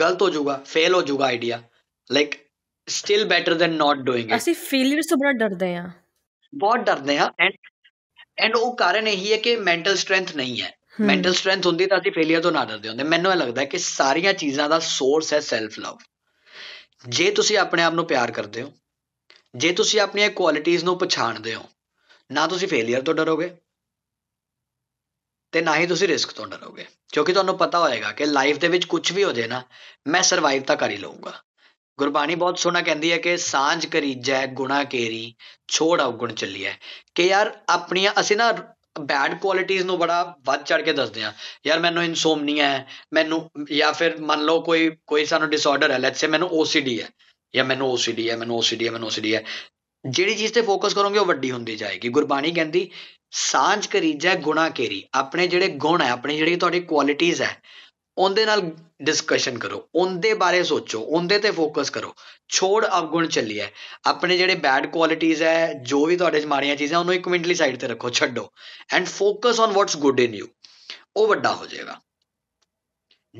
ਗਲਤ ਹੋ ਜਾਊਗਾ ਫੇਲ ਹੋ ਜਾਊਗਾ idea like still better than not doing it ਅਸੀਂ ਫੇਲਿਅਰ ਤੋਂ ਬੜਾ ਡਰਦੇ ਆ ਬਹੁਤ ਡਰਦੇ ਆ ਐਂਡ ਐਂਡ ਉਹ ਕਾਰਨ ਇਹੀ ਹੈ ਕਿ ਮੈਂਟਲ ਸਟਰੈਂਥ ਨਹੀਂ ਹੈ ਮੈਂਟਲ ਸਟਰੈਂਥ ਹੁੰਦੀ ਤਾਂ ਅਸੀਂ ਫੇਲਿਅਰ ਤੋਂ ਨਾ ਡਰਦੇ ਹੁੰਦੇ ਮੈਨੂੰ ਇਹ ਲੱਗਦਾ ਕਿ ਸਾਰੀਆਂ ਚੀਜ਼ਾਂ ਦਾ ਸੋਰਸ ਹੈ ਸੈਲਫ ਲਵ ਜੇ ਤੁਸੀਂ ਆਪਣੇ ਆਪ ਨੂੰ ਪਿਆਰ ਕਰਦੇ ਹੋ ਜੇ ਤੁਸੀਂ ਆਪਣੀਆਂ ਕੁਆਲਿਟੀਆਂ ਨੂੰ ਪਛਾਣਦੇ ਹੋ ਨਾ ਤੁਸੀਂ ਫੇਲਿਅਰ ਤੋਂ ਡਰੋਗੇ ਤੇ ਨਾ ਹੀ ਤੁਸੀਂ ਰਿਸਕ ਤੋਂ ਡਰੋਗੇ ਕਿਉਂਕਿ ਤੁਹਾਨੂੰ ਪਤਾ ਹੋਏਗਾ ਕਿ ਲਾਈਫ ਦੇ ਵਿੱਚ ਕੁਝ ਵੀ ਹੋ ਜੇ ਨਾ ਮੈਂ ਸਰਵਾਈਵ ਤਾਂ ਕਰ ਹੀ ਲਵਾਂਗਾ ਗੁਰਬਾਣੀ ਬਹੁਤ ਸੋਹਣਾ ਕਹਿੰਦੀ ਹੈ ਕਿ ਸਾਂਝ ਕਰੀ ਜੈ ਗੁਣਾ ਕੇਰੀ ਛੋੜ ਔਗਣ ਚੱਲੀਐ ਕਿ ਯਾਰ ਆਪਣੀਆਂ ਅਸੀਂ ਨਾ ਬੈਡ ਕੁਆਲਿਟੀਆਂ ਨੂੰ ਬੜਾ ਵੱਧ ਚੜ ਕੇ ਦੱਸਦੇ ਆ ਯਾਰ ਮੈਨੂੰ ਇਨਸੋਮਨੀਆ ਹੈ ਮੈਨੂੰ ਜਾਂ ਫਿਰ ਮੰਨ ਲਓ ਕੋਈ ਕੋਈ ਸਾਨੂੰ ਡਿਸਆਰਡਰ ਹੈ ਲੈਟਸ ਸੇ ਮੈਨੂੰ OCD ਹੈ ਜਾਂ ਮੈਨੂੰ OCD ਹੈ ਮੈਨੂੰ OCD ਹੈ ਮੈਨੂੰ OCD ਹੈ ਜਿਹੜੀ ਚੀਜ਼ ਤੇ ਫੋਕਸ ਕਰੋਗੇ ਉਹ ਵੱਡੀ ਹੁੰਦੀ ਜਾਏਗੀ ਗੁਰਬਾਣੀ ਕਹਿੰਦੀ ਸਾਂਝ ਜਾ ਗੁਣਾ ਕੇਰੀ ਆਪਣੇ ਜਿਹੜੇ ਗੁਣ ਹੈ ਆਪਣੇ ਜਿਹੜੀ ਤੁਹਾਡੀ ਕੁਆਲਿਟੀਆਂ ਹੈ ਉਹਦੇ ਨਾਲ ਡਿਸਕਸ਼ਨ ਕਰੋ ਉਹਦੇ ਬਾਰੇ ਸੋਚੋ ਉਹਦੇ ਤੇ ਫੋਕਸ ਕਰੋ ਛੋੜ ਅਵਗੁਣ ਚੱਲੀ ਹੈ ਆਪਣੇ ਜਿਹੜੇ ਬੈਡ ਕੁਆਲਿਟੀਜ਼ ਹੈ ਜੋ ਵੀ ਤੁਹਾਡੇ 'ਚ ਮਾੜੀਆਂ ਚੀਜ਼ਾਂ ਉਹਨੂੰ ਇੱਕ ਮਿੰਟ ਲਈ ਸਾਈਡ ਤੇ ਰੱਖੋ ਛੱਡੋ and focus on what's good in you ਉਹ ਵੱਡਾ ਹੋ ਜਾਏਗਾ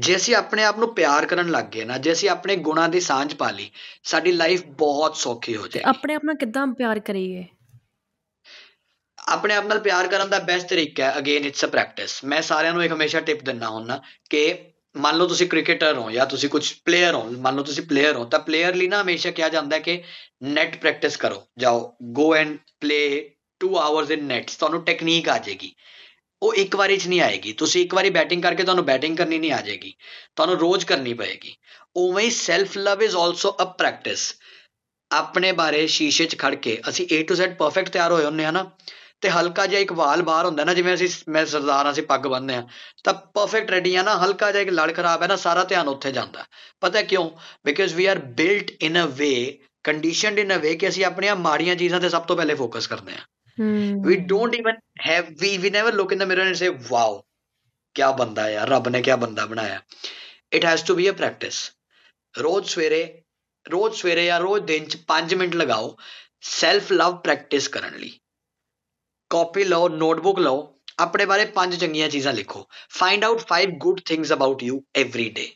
ਜੇ ਅਸੀਂ ਆਪਣੇ ਆਪ ਨੂੰ ਪਿਆਰ ਕਰਨ ਲੱਗ ਗਏ ਨਾ ਜੇ ਅਸੀਂ ਆਪਣੇ ਗੁਣਾਂ ਦੀ ਸਾਂਝ ਪਾ ਲਈ ਸਾਡੀ ਲਾਈਫ ਬਹੁਤ ਸੌਖੀ ਹੋ ਜਾਏਗੀ ਆਪਣੇ ਆਪ ਨਾਲ ਕਿਦਾਂ ਪਿਆਰ ਕਰੀਏ ਆਪਣੇ ਆਪ ਨਾਲ ਪਿਆਰ ਕਰਨ ਦਾ ਬੈਸਟ ਤਰੀਕਾ ਹੈ ਅਗੇਨ ਇਟਸ ਅ ਪ੍ਰੈਕਟਿਸ ਮੈਂ ਸਾਰਿਆਂ ਨੂੰ ਇੱਕ ਹਮੇਸ਼ਾ ਟਿਪ ਦਿੰਦਾ ਹੁੰਨਾ ਕਿ ਮੰਨ ਲਓ ਤੁਸੀਂ ਕ੍ਰਿਕਟਰ ਹੋ ਜਾਂ ਤੁਸੀਂ ਕੁਝ ਪਲੇਅਰ ਹੋ ਮੰਨ ਲਓ ਤੁਸੀਂ ਪਲੇਅਰ ਹੋ ਤਾਂ ਪਲੇਅਰ ਲਈ ਨਾ ਹਮੇਸ਼ਾ ਕਿਹਾ ਜਾਂਦਾ ਹੈ ਕਿ ਨੈਟ ਪ੍ਰੈਕਟਿਸ ਕਰੋ ਜਾਓ go and play 2 hours in nets ਤੁਹਾਨੂੰ ਟੈਕਨੀਕ ਆ ਜਾਏਗੀ ਉਹ ਇੱਕ ਵਾਰੀ 'ਚ ਨਹੀਂ ਆਏਗੀ ਤੁਸੀਂ ਇੱਕ ਵਾਰੀ ਬੈਟਿੰਗ ਕਰਕੇ ਤੁਹਾਨੂੰ ਬੈਟਿੰਗ ਕਰਨੀ ਨਹੀਂ ਆ ਜਾਏਗੀ ਤੁਹਾਨੂੰ ਰੋਜ਼ ਕਰਨੀ ਪਏਗੀ ਉਵੇਂ ਹੀ self love is also a practice ਆਪਣੇ ਬਾਰੇ ਸ਼ੀਸ਼ੇ 'ਚ ਖੜ ਕੇ ਅਸੀਂ A to Z ਪਰਫੈਕਟ ਤਿਆਰ ਹੋਏ ਹੁੰਨੇ ਆ ਨਾ ਤੇ ਹਲਕਾ ਜਿਹਾ ਇੱਕ ਵਾਲ ਬਾਹਰ ਹੁੰਦਾ ਨਾ ਜਿਵੇਂ ਅਸੀਂ ਮੈਂ ਸਰਦਾਰ ਹਾਂ ਅਸੀਂ ਪੱਗ ਬੰਨਦੇ ਆ ਤਾਂ ਪਰਫੈਕਟ ਰੈਡੀ ਆ ਨਾ ਹਲਕਾ ਜਿਹਾ ਇੱਕ ਲੜ ਖਰਾਬ ਹੈ ਨਾ ਸਾਰਾ ਧਿਆਨ ਉੱਥੇ ਜਾਂਦਾ ਪਤਾ ਕਿਉਂ because we are built in a way conditioned in a way ਕਿ ਅਸੀਂ ਆਪਣੀਆਂ ਮਾੜੀਆਂ ਚੀਜ਼ਾਂ ਤੇ ਸਭ ਤੋਂ ਪਹਿਲੇ ਫੋਕਸ ਕਰਦੇ ਆ we don't even have we we never look in the mirror and say wow ਕਿਆ ਬੰਦਾ ਯਾਰ ਰੱਬ ਨੇ ਕਿਆ ਬੰਦਾ ਬਣਾਇਆ it has to be a practice ਰੋਜ਼ ਸਵੇਰੇ ਰੋਜ਼ ਸਵੇਰੇ ਜਾਂ ਰੋਜ਼ ਦਿਨ ਚ 5 ਮਿੰਟ ਲਗਾਓ ਸੈਲਫ ਲਵ ਪ੍ਰੈਕਟਿਸ ਕਰਨ ਲਈ ਕਾਪੀ ਲਓ ਨੋਟਬੁੱਕ ਲਓ ਆਪਣੇ ਬਾਰੇ ਪੰਜ ਚੰਗੀਆਂ ਚੀਜ਼ਾਂ ਲਿਖੋ find out five good things about you every day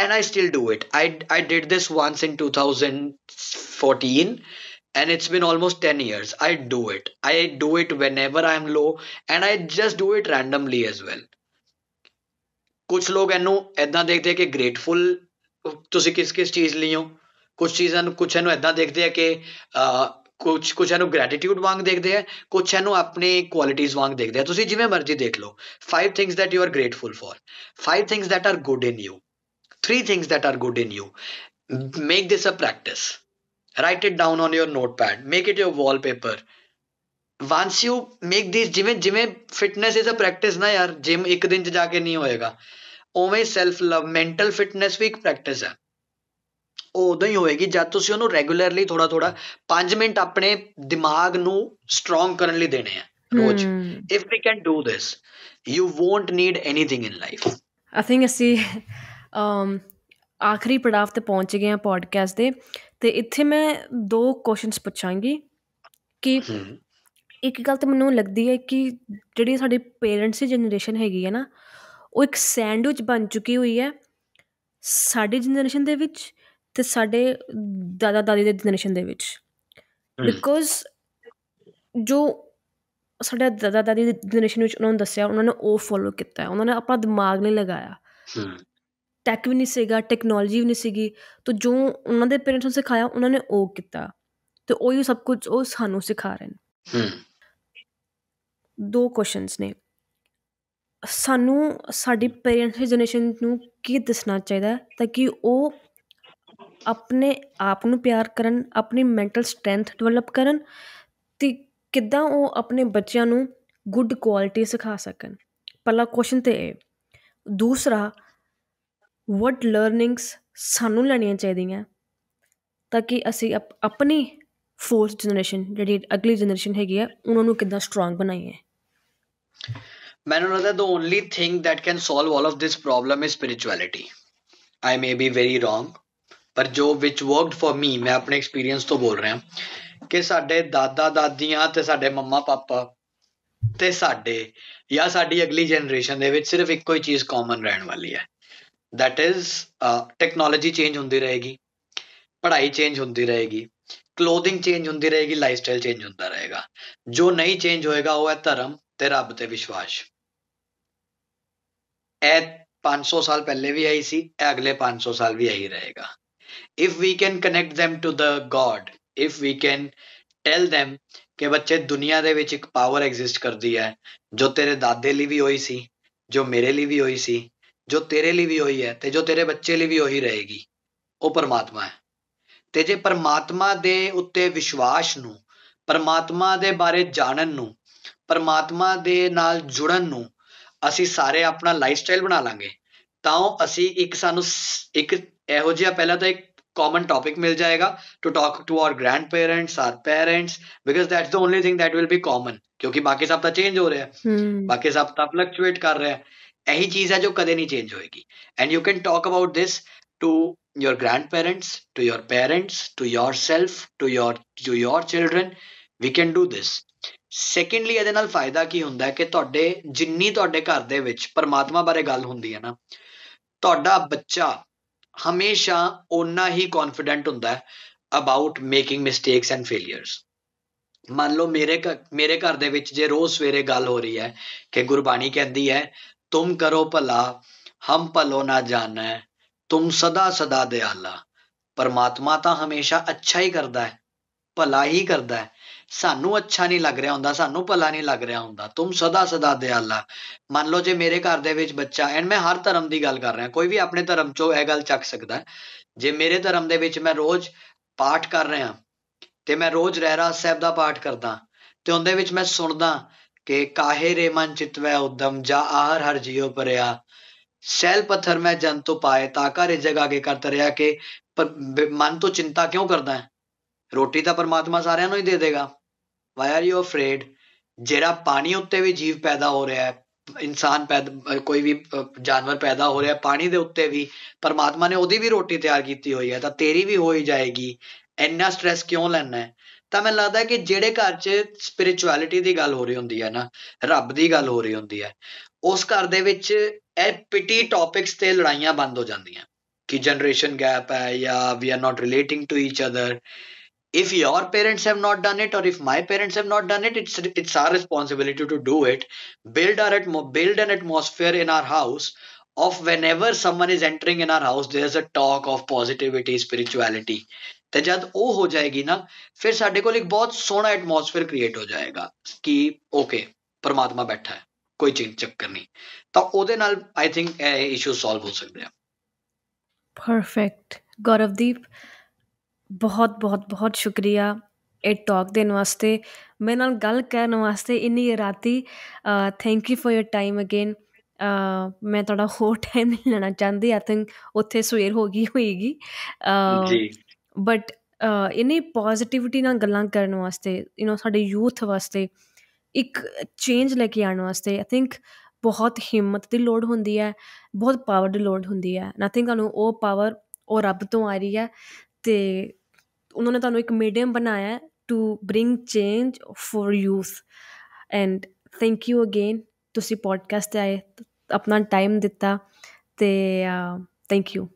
and i still do it i i did this once in 2014 and it's been almost 10 years i do it i do it whenever i'm low and i just do it randomly as well ਕੁਝ ਲੋਕ ਇਹਨੂੰ ਐਦਾਂ ਦੇਖਦੇ ਆ ਕਿ grateful ਤੁਸੀਂ ਕਿਸ ਕਿਸ ਚੀਜ਼ ਲਈ ਹੋ ਕੁਝ ਚੀਜ਼ਾਂ ਨੂੰ ਕੁਝ ਇਹਨੂੰ ਐਦਾਂ ਦੇਖਦੇ ਆ ਕਿ ਕੁਝ ਕੁਝ ਇਹਨੂੰ ਗ੍ਰੈਟੀਟਿਊਡ ਵਾਂਗ ਦੇਖਦੇ ਆ ਕੁਝ ਇਹਨੂੰ ਆਪਣੇ ਕੁਆਲਿਟੀਜ਼ ਵਾਂਗ ਦੇਖਦੇ ਆ ਤੁਸੀਂ ਜਿਵੇਂ ਮਰਜ਼ੀ ਦੇਖ ਲਓ five things that you are grateful for five things that are good in you three things that are good in you make this a practice write it down on your notepad make it your wallpaper once you make these ਜਿਵੇਂ ਜਿਵੇਂ fitness is a practice ਨਾ ਯਾਰ gym ਇੱਕ ਦਿਨ ਚ ਜਾ ਕੇ ਨਹੀਂ ਹੋਏਗਾ ਉਵੇਂ ਸੈਲਫ ਲਵ ਮੈਂਟਲ ਫਿਟਨੈਸ ਵੀ ਇੱਕ ਪ੍ਰੈਕਟਿਸ ਹੈ ਉਦੋਂ ਹੀ ਹੋਏਗੀ ਜਦ ਤੁਸੀਂ ਉਹਨੂੰ ਰੈਗੂਲਰਲੀ ਥੋੜਾ ਥੋੜਾ 5 ਮਿੰਟ ਆਪਣੇ ਦਿਮਾਗ ਨੂੰ ਸਟਰੋਂਗ ਕਰਨ ਲਈ ਦੇਣੇ ਆ ਰੋਜ਼ if we can do this you won't need anything in life I think ਅਸੀਂ ਅਮ ਆਖਰੀ ਪੜਾਅ ਤੇ ਪਹੁੰਚ ਗਏ ਆ ਪੋਡਕਾਸਟ ਦੇ ਤੇ ਇੱਥੇ ਮੈਂ ਦੋ ਕੁਐਸਚਨਸ ਪੁੱਛਾਂਗੀ ਕਿ ਇੱਕ ਗੱਲ ਤੇ ਮੈਨੂੰ ਲੱਗਦੀ ਹੈ ਕਿ ਜਿਹੜੀ ਸਾਡੇ ਪੇਰੈਂਟਸ ਦੀ ਜਨਰੇਸ਼ਨ ਹੈਗੀ ਹੈ ਨਾ ਉਹ ਇੱਕ ਸੈਂਡਵਿਚ ਬਣ ਚੁੱਕੀ ਹੋਈ ਹੈ ਸਾਡੀ ਜਨਰੇਸ਼ਨ ਦੇ ਵਿੱਚ ਤੇ ਸਾਡੇ ਦਾਦਾ ਦਾਦੀ ਦੇ ਜਨਰੇਸ਼ਨ ਦੇ ਵਿੱਚ ਬਿਕੋਜ਼ ਜੋ ਸਾਡੇ ਦਾਦਾ ਦਾਦੀ ਦੇ ਜਨਰੇਸ਼ਨ ਵਿੱਚ ਉਹਨਾਂ ਨੇ ਦੱਸਿਆ ਉਹਨਾਂ ਨੇ ਉਹ ਫੋਲੋ ਕੀਤਾ ਉਹਨਾਂ ਨੇ ਆਪਣਾ ਦਿਮਾਗ ਨਹੀਂ ਲਗਾਇਆ ਟੈਕ ਵੀ ਨਹੀਂ ਸੀਗਾ ਟੈਕਨੋਲੋਜੀ ਵੀ ਨਹੀਂ ਸੀਗੀ ਤੋਂ ਜੋ ਉਹਨਾਂ ਦੇ ਪੇਰੈਂਟਸ ਨੇ ਸਿਖਾਇਆ ਉਹਨਾਂ ਨੇ ਉਹ ਕੀਤਾ ਤੇ ਉਹ ਹੀ ਸਭ ਕੁਝ ਉਹ ਸਾਨੂੰ ਸਿਖਾ ਰਹੇ ਨੇ ਦੋ ਕੁਐਸਚਨਸ ਨੇ ਸਾਨੂੰ ਸਾਡੀ ਪੇਰੈਂਟਸ ਦੀ ਜਨਰੇਸ਼ਨ ਨੂੰ ਕੀ ਦੱਸਣਾ ਚਾਹੀਦਾ ਤਾਂ ਕਿ ਉਹ ਆਪਣੇ ਆਪ ਨੂੰ ਪਿਆਰ ਕਰਨ ਆਪਣੀ ਮੈਂਟਲ ਸਟਰੈਂਥ ਡਿਵੈਲਪ ਕਰਨ ਤੇ ਕਿੱਦਾਂ ਉਹ ਆਪਣੇ ਬੱਚਿਆਂ ਨੂੰ ਗੁੱਡ ਕੁਆਲਿਟੀ ਸਿਖਾ ਸਕਣ ਪਹਿਲਾ ਕੁਐਸਚਨ ਤੇ ਇਹ ਦੂਸਰਾ ਵਟ ਲਰਨਿੰਗਸ ਸਾਨੂੰ ਲੈਣੀਆਂ ਚਾਹੀਦੀਆਂ ਤਾਂ ਕਿ ਅਸੀਂ ਆਪਣੀ ਫੋਰਥ ਜਨਰੇਸ਼ਨ ਜਿਹੜੀ ਅਗਲੀ ਜਨਰੇਸ਼ਨ ਹੈਗੀ ਆ ਉਹਨਾਂ ਨੂੰ ਕਿੱਦਾਂ ਸਟਰੋਂਗ ਬਣਾਈਏ ਮੈਨੂੰ ਲੱਗਦਾ the only thing that can solve all of this problem is spirituality I may be very wrong ਪਰ ਜੋ ਵਿਚ ਵਰਕਡ ਫॉर ਮੀ ਮੈਂ ਆਪਣੇ ਐਕਸਪੀਰੀਅੰਸ ਤੋਂ ਬੋਲ ਰਿਹਾ ਕਿ ਸਾਡੇ ਦਾਦਾ ਦਾਦੀਆਂ ਤੇ ਸਾਡੇ ਮੰਮਾ ਪਾਪਾ ਤੇ ਸਾਡੇ ਜਾਂ ਸਾਡੀ ਅਗਲੀ ਜਨਰੇਸ਼ਨ ਦੇ ਵਿੱਚ ਸਿਰਫ ਇੱਕੋ ਹੀ ਚੀਜ਼ ਕਾਮਨ ਰਹਿਣ ਵਾਲੀ ਹੈ ਥੈਟ ਇਜ਼ ਟੈਕਨੋਲੋਜੀ ਚੇਂਜ ਹੁੰਦੀ ਰਹੇਗੀ ਪੜ੍ਹਾਈ ਚੇਂਜ ਹੁੰਦੀ ਰਹੇਗੀ ਕਲੋਥਿੰਗ ਚੇਂਜ ਹੁੰਦੀ ਰਹੇਗੀ ਲਾਈਫ ਸਟਾਈਲ ਚੇਂਜ ਹੁੰਦਾ ਰਹੇਗਾ ਜੋ ਨਹੀਂ ਚੇਂਜ ਹੋਏਗਾ ਉਹ ਹੈ ਧਰਮ ਤੇ ਰੱਬ ਤੇ ਵਿਸ਼ਵਾਸ ਇਹ 500 ਸਾਲ ਪਹਿਲੇ ਵੀ ਆਈ ਸੀ ਇਹ ਅਗਲੇ 500 ਸਾਲ ਵੀ ਆਈ ਰਹੇਗਾ if we can connect them to the god if we can tell them ਕਿ ਬੱਚੇ ਦੁਨੀਆ ਦੇ ਵਿੱਚ ਇੱਕ ਪਾਵਰ ਐਗਜ਼ਿਸਟ ਕਰਦੀ ਹੈ ਜੋ ਤੇਰੇ ਦਾਦੇ ਲਈ ਵੀ ਹੋਈ ਸੀ ਜੋ ਮੇਰੇ ਲਈ ਵੀ ਹੋਈ ਸੀ ਜੋ ਤੇਰੇ ਲਈ ਵੀ ਹੋਈ ਹੈ ਤੇ ਜੋ ਤੇਰੇ ਬੱਚੇ ਲਈ ਵੀ ਉਹੀ ਰਹੇਗੀ ਉਹ ਪਰਮਾਤਮਾ ਹੈ ਤੇ ਜੇ ਪਰਮਾਤਮਾ ਦੇ ਉੱਤੇ ਵਿਸ਼ਵਾਸ ਨੂੰ ਪਰਮਾਤਮਾ ਦੇ ਬਾਰੇ ਜਾਣਨ ਨੂੰ ਪਰਮਾਤਮਾ ਦੇ ਨਾਲ ਜੁੜਨ ਨੂੰ ਅਸੀਂ ਸਾਰੇ ਆਪਣਾ ਲਾਈਫ ਸਟਾਈਲ ਬਣਾ ਲਾਂਗੇ ਤਾਂ ਅਸੀਂ ਇੱਕ ਸਾਨੂੰ ਇੱਕ ਇਹੋ ਜਿਹਾ ਪਹਿਲਾਂ ਤਾਂ ਇੱਕ कॉमन टॉपिक मिल जाएगा to talk to our grandparents or parents because that's the only thing that will be common क्योंकि बाकी सब तो चेंज हो रहे हैं hmm. बाकी सब तो फ्लक्चुएट कर रहे हैं यही चीज है जो कदे नहीं चेंज होएगी and you can talk about this to your grandparents to your parents to yourself to your to your children we can do this secondly ये फायदा की होंगे कि जिनी घर परमात्मा बारे गल हों ना बच्चा ਹਮੇਸ਼ਾ ਓਨਾ ਹੀ ਕੌਨਫੀਡੈਂਟ ਹੁੰਦਾ ਹੈ about making mistakes and failures ਮੰਨ ਲਓ ਮੇਰੇ ਘਰ ਮੇਰੇ ਘਰ ਦੇ ਵਿੱਚ ਜੇ ਰੋਜ਼ ਸਵੇਰੇ ਗੱਲ ਹੋ ਰਹੀ ਹੈ ਕਿ ਗੁਰਬਾਣੀ ਕਹਿੰਦੀ ਹੈ ਤੁਮ ਕਰੋ ਭਲਾ ਹਮ ਭਲੋ ਨਾ ਜਾਣੈ ਤੁਮ ਸਦਾ ਸਦਾ ਦਿਆਲਾ ਪਰਮਾਤਮਾ ਤਾਂ ਹਮੇਸ਼ਾ ਅੱਛਾ ਹੀ ਕਰਦਾ ਹੈ ਭਲਾ ਹੀ ਕਰਦਾ ਹੈ ਸਾਨੂੰ ਅੱਛਾ ਨਹੀਂ ਲੱਗ ਰਿਹਾ ਹੁੰਦਾ ਸਾਨੂੰ ਭਲਾ ਨਹੀਂ ਲੱਗ ਰਿਹਾ ਹੁੰਦਾ ਤੂੰ ਸਦਾ ਸਦਾ ਦਿਆਲਾ ਮੰਨ ਲਓ ਜੇ ਮੇਰੇ ਘਰ ਦੇ ਵਿੱਚ ਬੱਚਾ ਐਂਡ ਮੈਂ ਹਰ ਧਰਮ ਦੀ ਗੱਲ ਕਰ ਰਿਹਾ ਕੋਈ ਵੀ ਆਪਣੇ ਧਰਮ ਚੋਂ ਇਹ ਗੱਲ ਚੱਕ ਸਕਦਾ ਜੇ ਮੇਰੇ ਧਰਮ ਦੇ ਵਿੱਚ ਮੈਂ ਰੋਜ਼ ਪਾਠ ਕਰ ਰਿਹਾ ਤੇ ਮੈਂ ਰੋਜ਼ ਰਹਿਰਾਸ ਸਾਹਿਬ ਦਾ ਪਾਠ ਕਰਦਾ ਤੇ ਉਹਦੇ ਵਿੱਚ ਮੈਂ ਸੁਣਦਾ ਕਿ ਕਾਹੇ ਰੇ ਮਨ ਚਿਤਵੈ ਉਦਮ ਜਾ ਆਹਰ ਹਰ ਜਿਉ ਪਰਿਆ ਸੈਲ ਪੱਥਰ ਮੈਂ ਜਨ ਤੋਂ ਪਾਏ ਤਾਕਾ ਰੇ ਜਗਾ ਕੇ ਕਰਤ ਰਿਹਾ ਕਿ ਮਨ ਤੋਂ ਚਿੰਤਾ ਕਿਉਂ ਕਰਦਾ ਹੈ ਰੋਟੀ ਤਾਂ ਪਰਮਾਤਮਾ ਸਾਰਿਆਂ ਨੂੰ ਹੀ ਦੇ ਦੇਗਾ why are you afraid ਜਿਹੜਾ ਪਾਣੀ ਉੱਤੇ ਵੀ ਜੀਵ ਪੈਦਾ ਹੋ ਰਿਹਾ ਹੈ ਇਨਸਾਨ ਪੈਦਾ ਕੋਈ ਵੀ ਜਾਨਵਰ ਪੈਦਾ ਹੋ ਰਿਹਾ ਪਾਣੀ ਦੇ ਉੱਤੇ ਵੀ ਪਰਮਾਤਮਾ ਨੇ ਉਹਦੀ ਵੀ ਰੋਟੀ ਤਿਆਰ ਕੀਤੀ ਹੋਈ ਹੈ ਤਾਂ ਤੇਰੀ ਵੀ ਹੋਈ ਜਾਏਗੀ ਇੰਨਾ ਸਟ्रेस ਕਿਉਂ ਲੈਣਾ ਹੈ ਤਾਂ ਮੈਨੂੰ ਲੱਗਦਾ ਕਿ ਜਿਹੜੇ ਘਰ 'ਚ ਸਪਿਰਚੁਅਲਿਟੀ ਦੀ ਗੱਲ ਹੋ ਰਹੀ ਹੁੰਦੀ ਹੈ ਨਾ ਰੱਬ ਦੀ ਗੱਲ ਹੋ ਰਹੀ ਹੁੰਦੀ ਹੈ ਉਸ ਘਰ ਦੇ ਵਿੱਚ ਇਹ ਪਿਟੀ ਟੌਪਿਕਸ ਤੇ ਲੜਾਈਆਂ ਬੰਦ ਹੋ ਜਾਂਦੀਆਂ ਕਿ ਜਨਰੇਸ਼ਨ ਗੈਪ ਹੈ ਜਾਂ we are not relating to each other if your parents have not done it or if my parents have not done it it's it's our responsibility to do it build our atmo- build an atmosphere in our house of whenever someone is entering in our house there's a talk of positivity spirituality ਤੇ ਜਦ ਉਹ ਹੋ ਜਾਏਗੀ ਨਾ ਫਿਰ ਸਾਡੇ ਕੋਲ ਇੱਕ ਬਹੁਤ ਸੋਹਣਾ ਐਟਮੋਸਫੇਅਰ ਕ੍ਰੀਏਟ ਹੋ ਜਾਏਗਾ ਕਿ ਓਕੇ ਪਰਮਾਤਮਾ ਬੈਠਾ ਹੈ ਕੋਈ ਚਿੰਤ ਚੱਕਰ ਨਹੀਂ ਤਾਂ ਉਹਦੇ ਨਾਲ ਆਈ ਥਿੰਕ ਇਹ ਇਸ਼ੂ ਸੋਲਵ ਹੋ ਸਕਦੇ ਆ ਪਰਫੈਕਟ ਗੌਰਵਦੀਪ ਬਹੁਤ ਬਹੁਤ ਬਹੁਤ ਸ਼ੁਕਰੀਆ ਇਹ ਟਾਕ ਦੇਣ ਵਾਸਤੇ ਮੇਰੇ ਨਾਲ ਗੱਲ ਕਰਨ ਵਾਸਤੇ ਇੰਨੀ ਰਾਤੀ thank you for your time again ਮੈਂ ਤੁਹਾਡਾ ਹੋਰ ਟਾਈਮ ਨਹੀਂ ਲੈਣਾ ਚਾਹੁੰਦੀ ਆਈ ਥਿੰਕ ਉੱਥੇ ਸਵੇਰ ਹੋ ਗਈ ਹੋਏਗੀ ਜੀ ਬਟ ਇਨੀ ਪੋਜ਼ਿਟਿਵਿਟੀ ਨਾਲ ਗੱਲਾਂ ਕਰਨ ਵਾਸਤੇ ਯੂ نو ਸਾਡੇ ਯੂਥ ਵਾਸਤੇ ਇੱਕ ਚੇਂਜ ਲੈ ਕੇ ਆਉਣ ਵਾਸਤੇ ਆਈ ਥਿੰਕ ਬਹੁਤ ਹਿੰਮਤ ਦੀ ਲੋੜ ਹੁੰਦੀ ਹੈ ਬਹੁਤ ਪਾਵਰ ਦੀ ਲੋੜ ਹੁੰਦੀ ਹੈ ਥਿੰਕ ਨੂੰ ਉਹ ਪਾਵਰ ਉਹ ਰੱਬ ਤੋਂ ਆ ਰਹੀ ਹੈ ਤੇ ਉਹਨਾਂ ਨੇ ਤੁਹਾਨੂੰ ਇੱਕ ਮੀਡੀਅਮ ਬਣਾਇਆ to bring change for youth and thank you again ਤੁਸੀਂ ਪੋਡਕਾਸਟ ਤੇ ਆਏ ਆਪਣਾ ਟਾਈਮ ਦਿੱਤਾ ਤੇ ਥੈਂਕ ਯੂ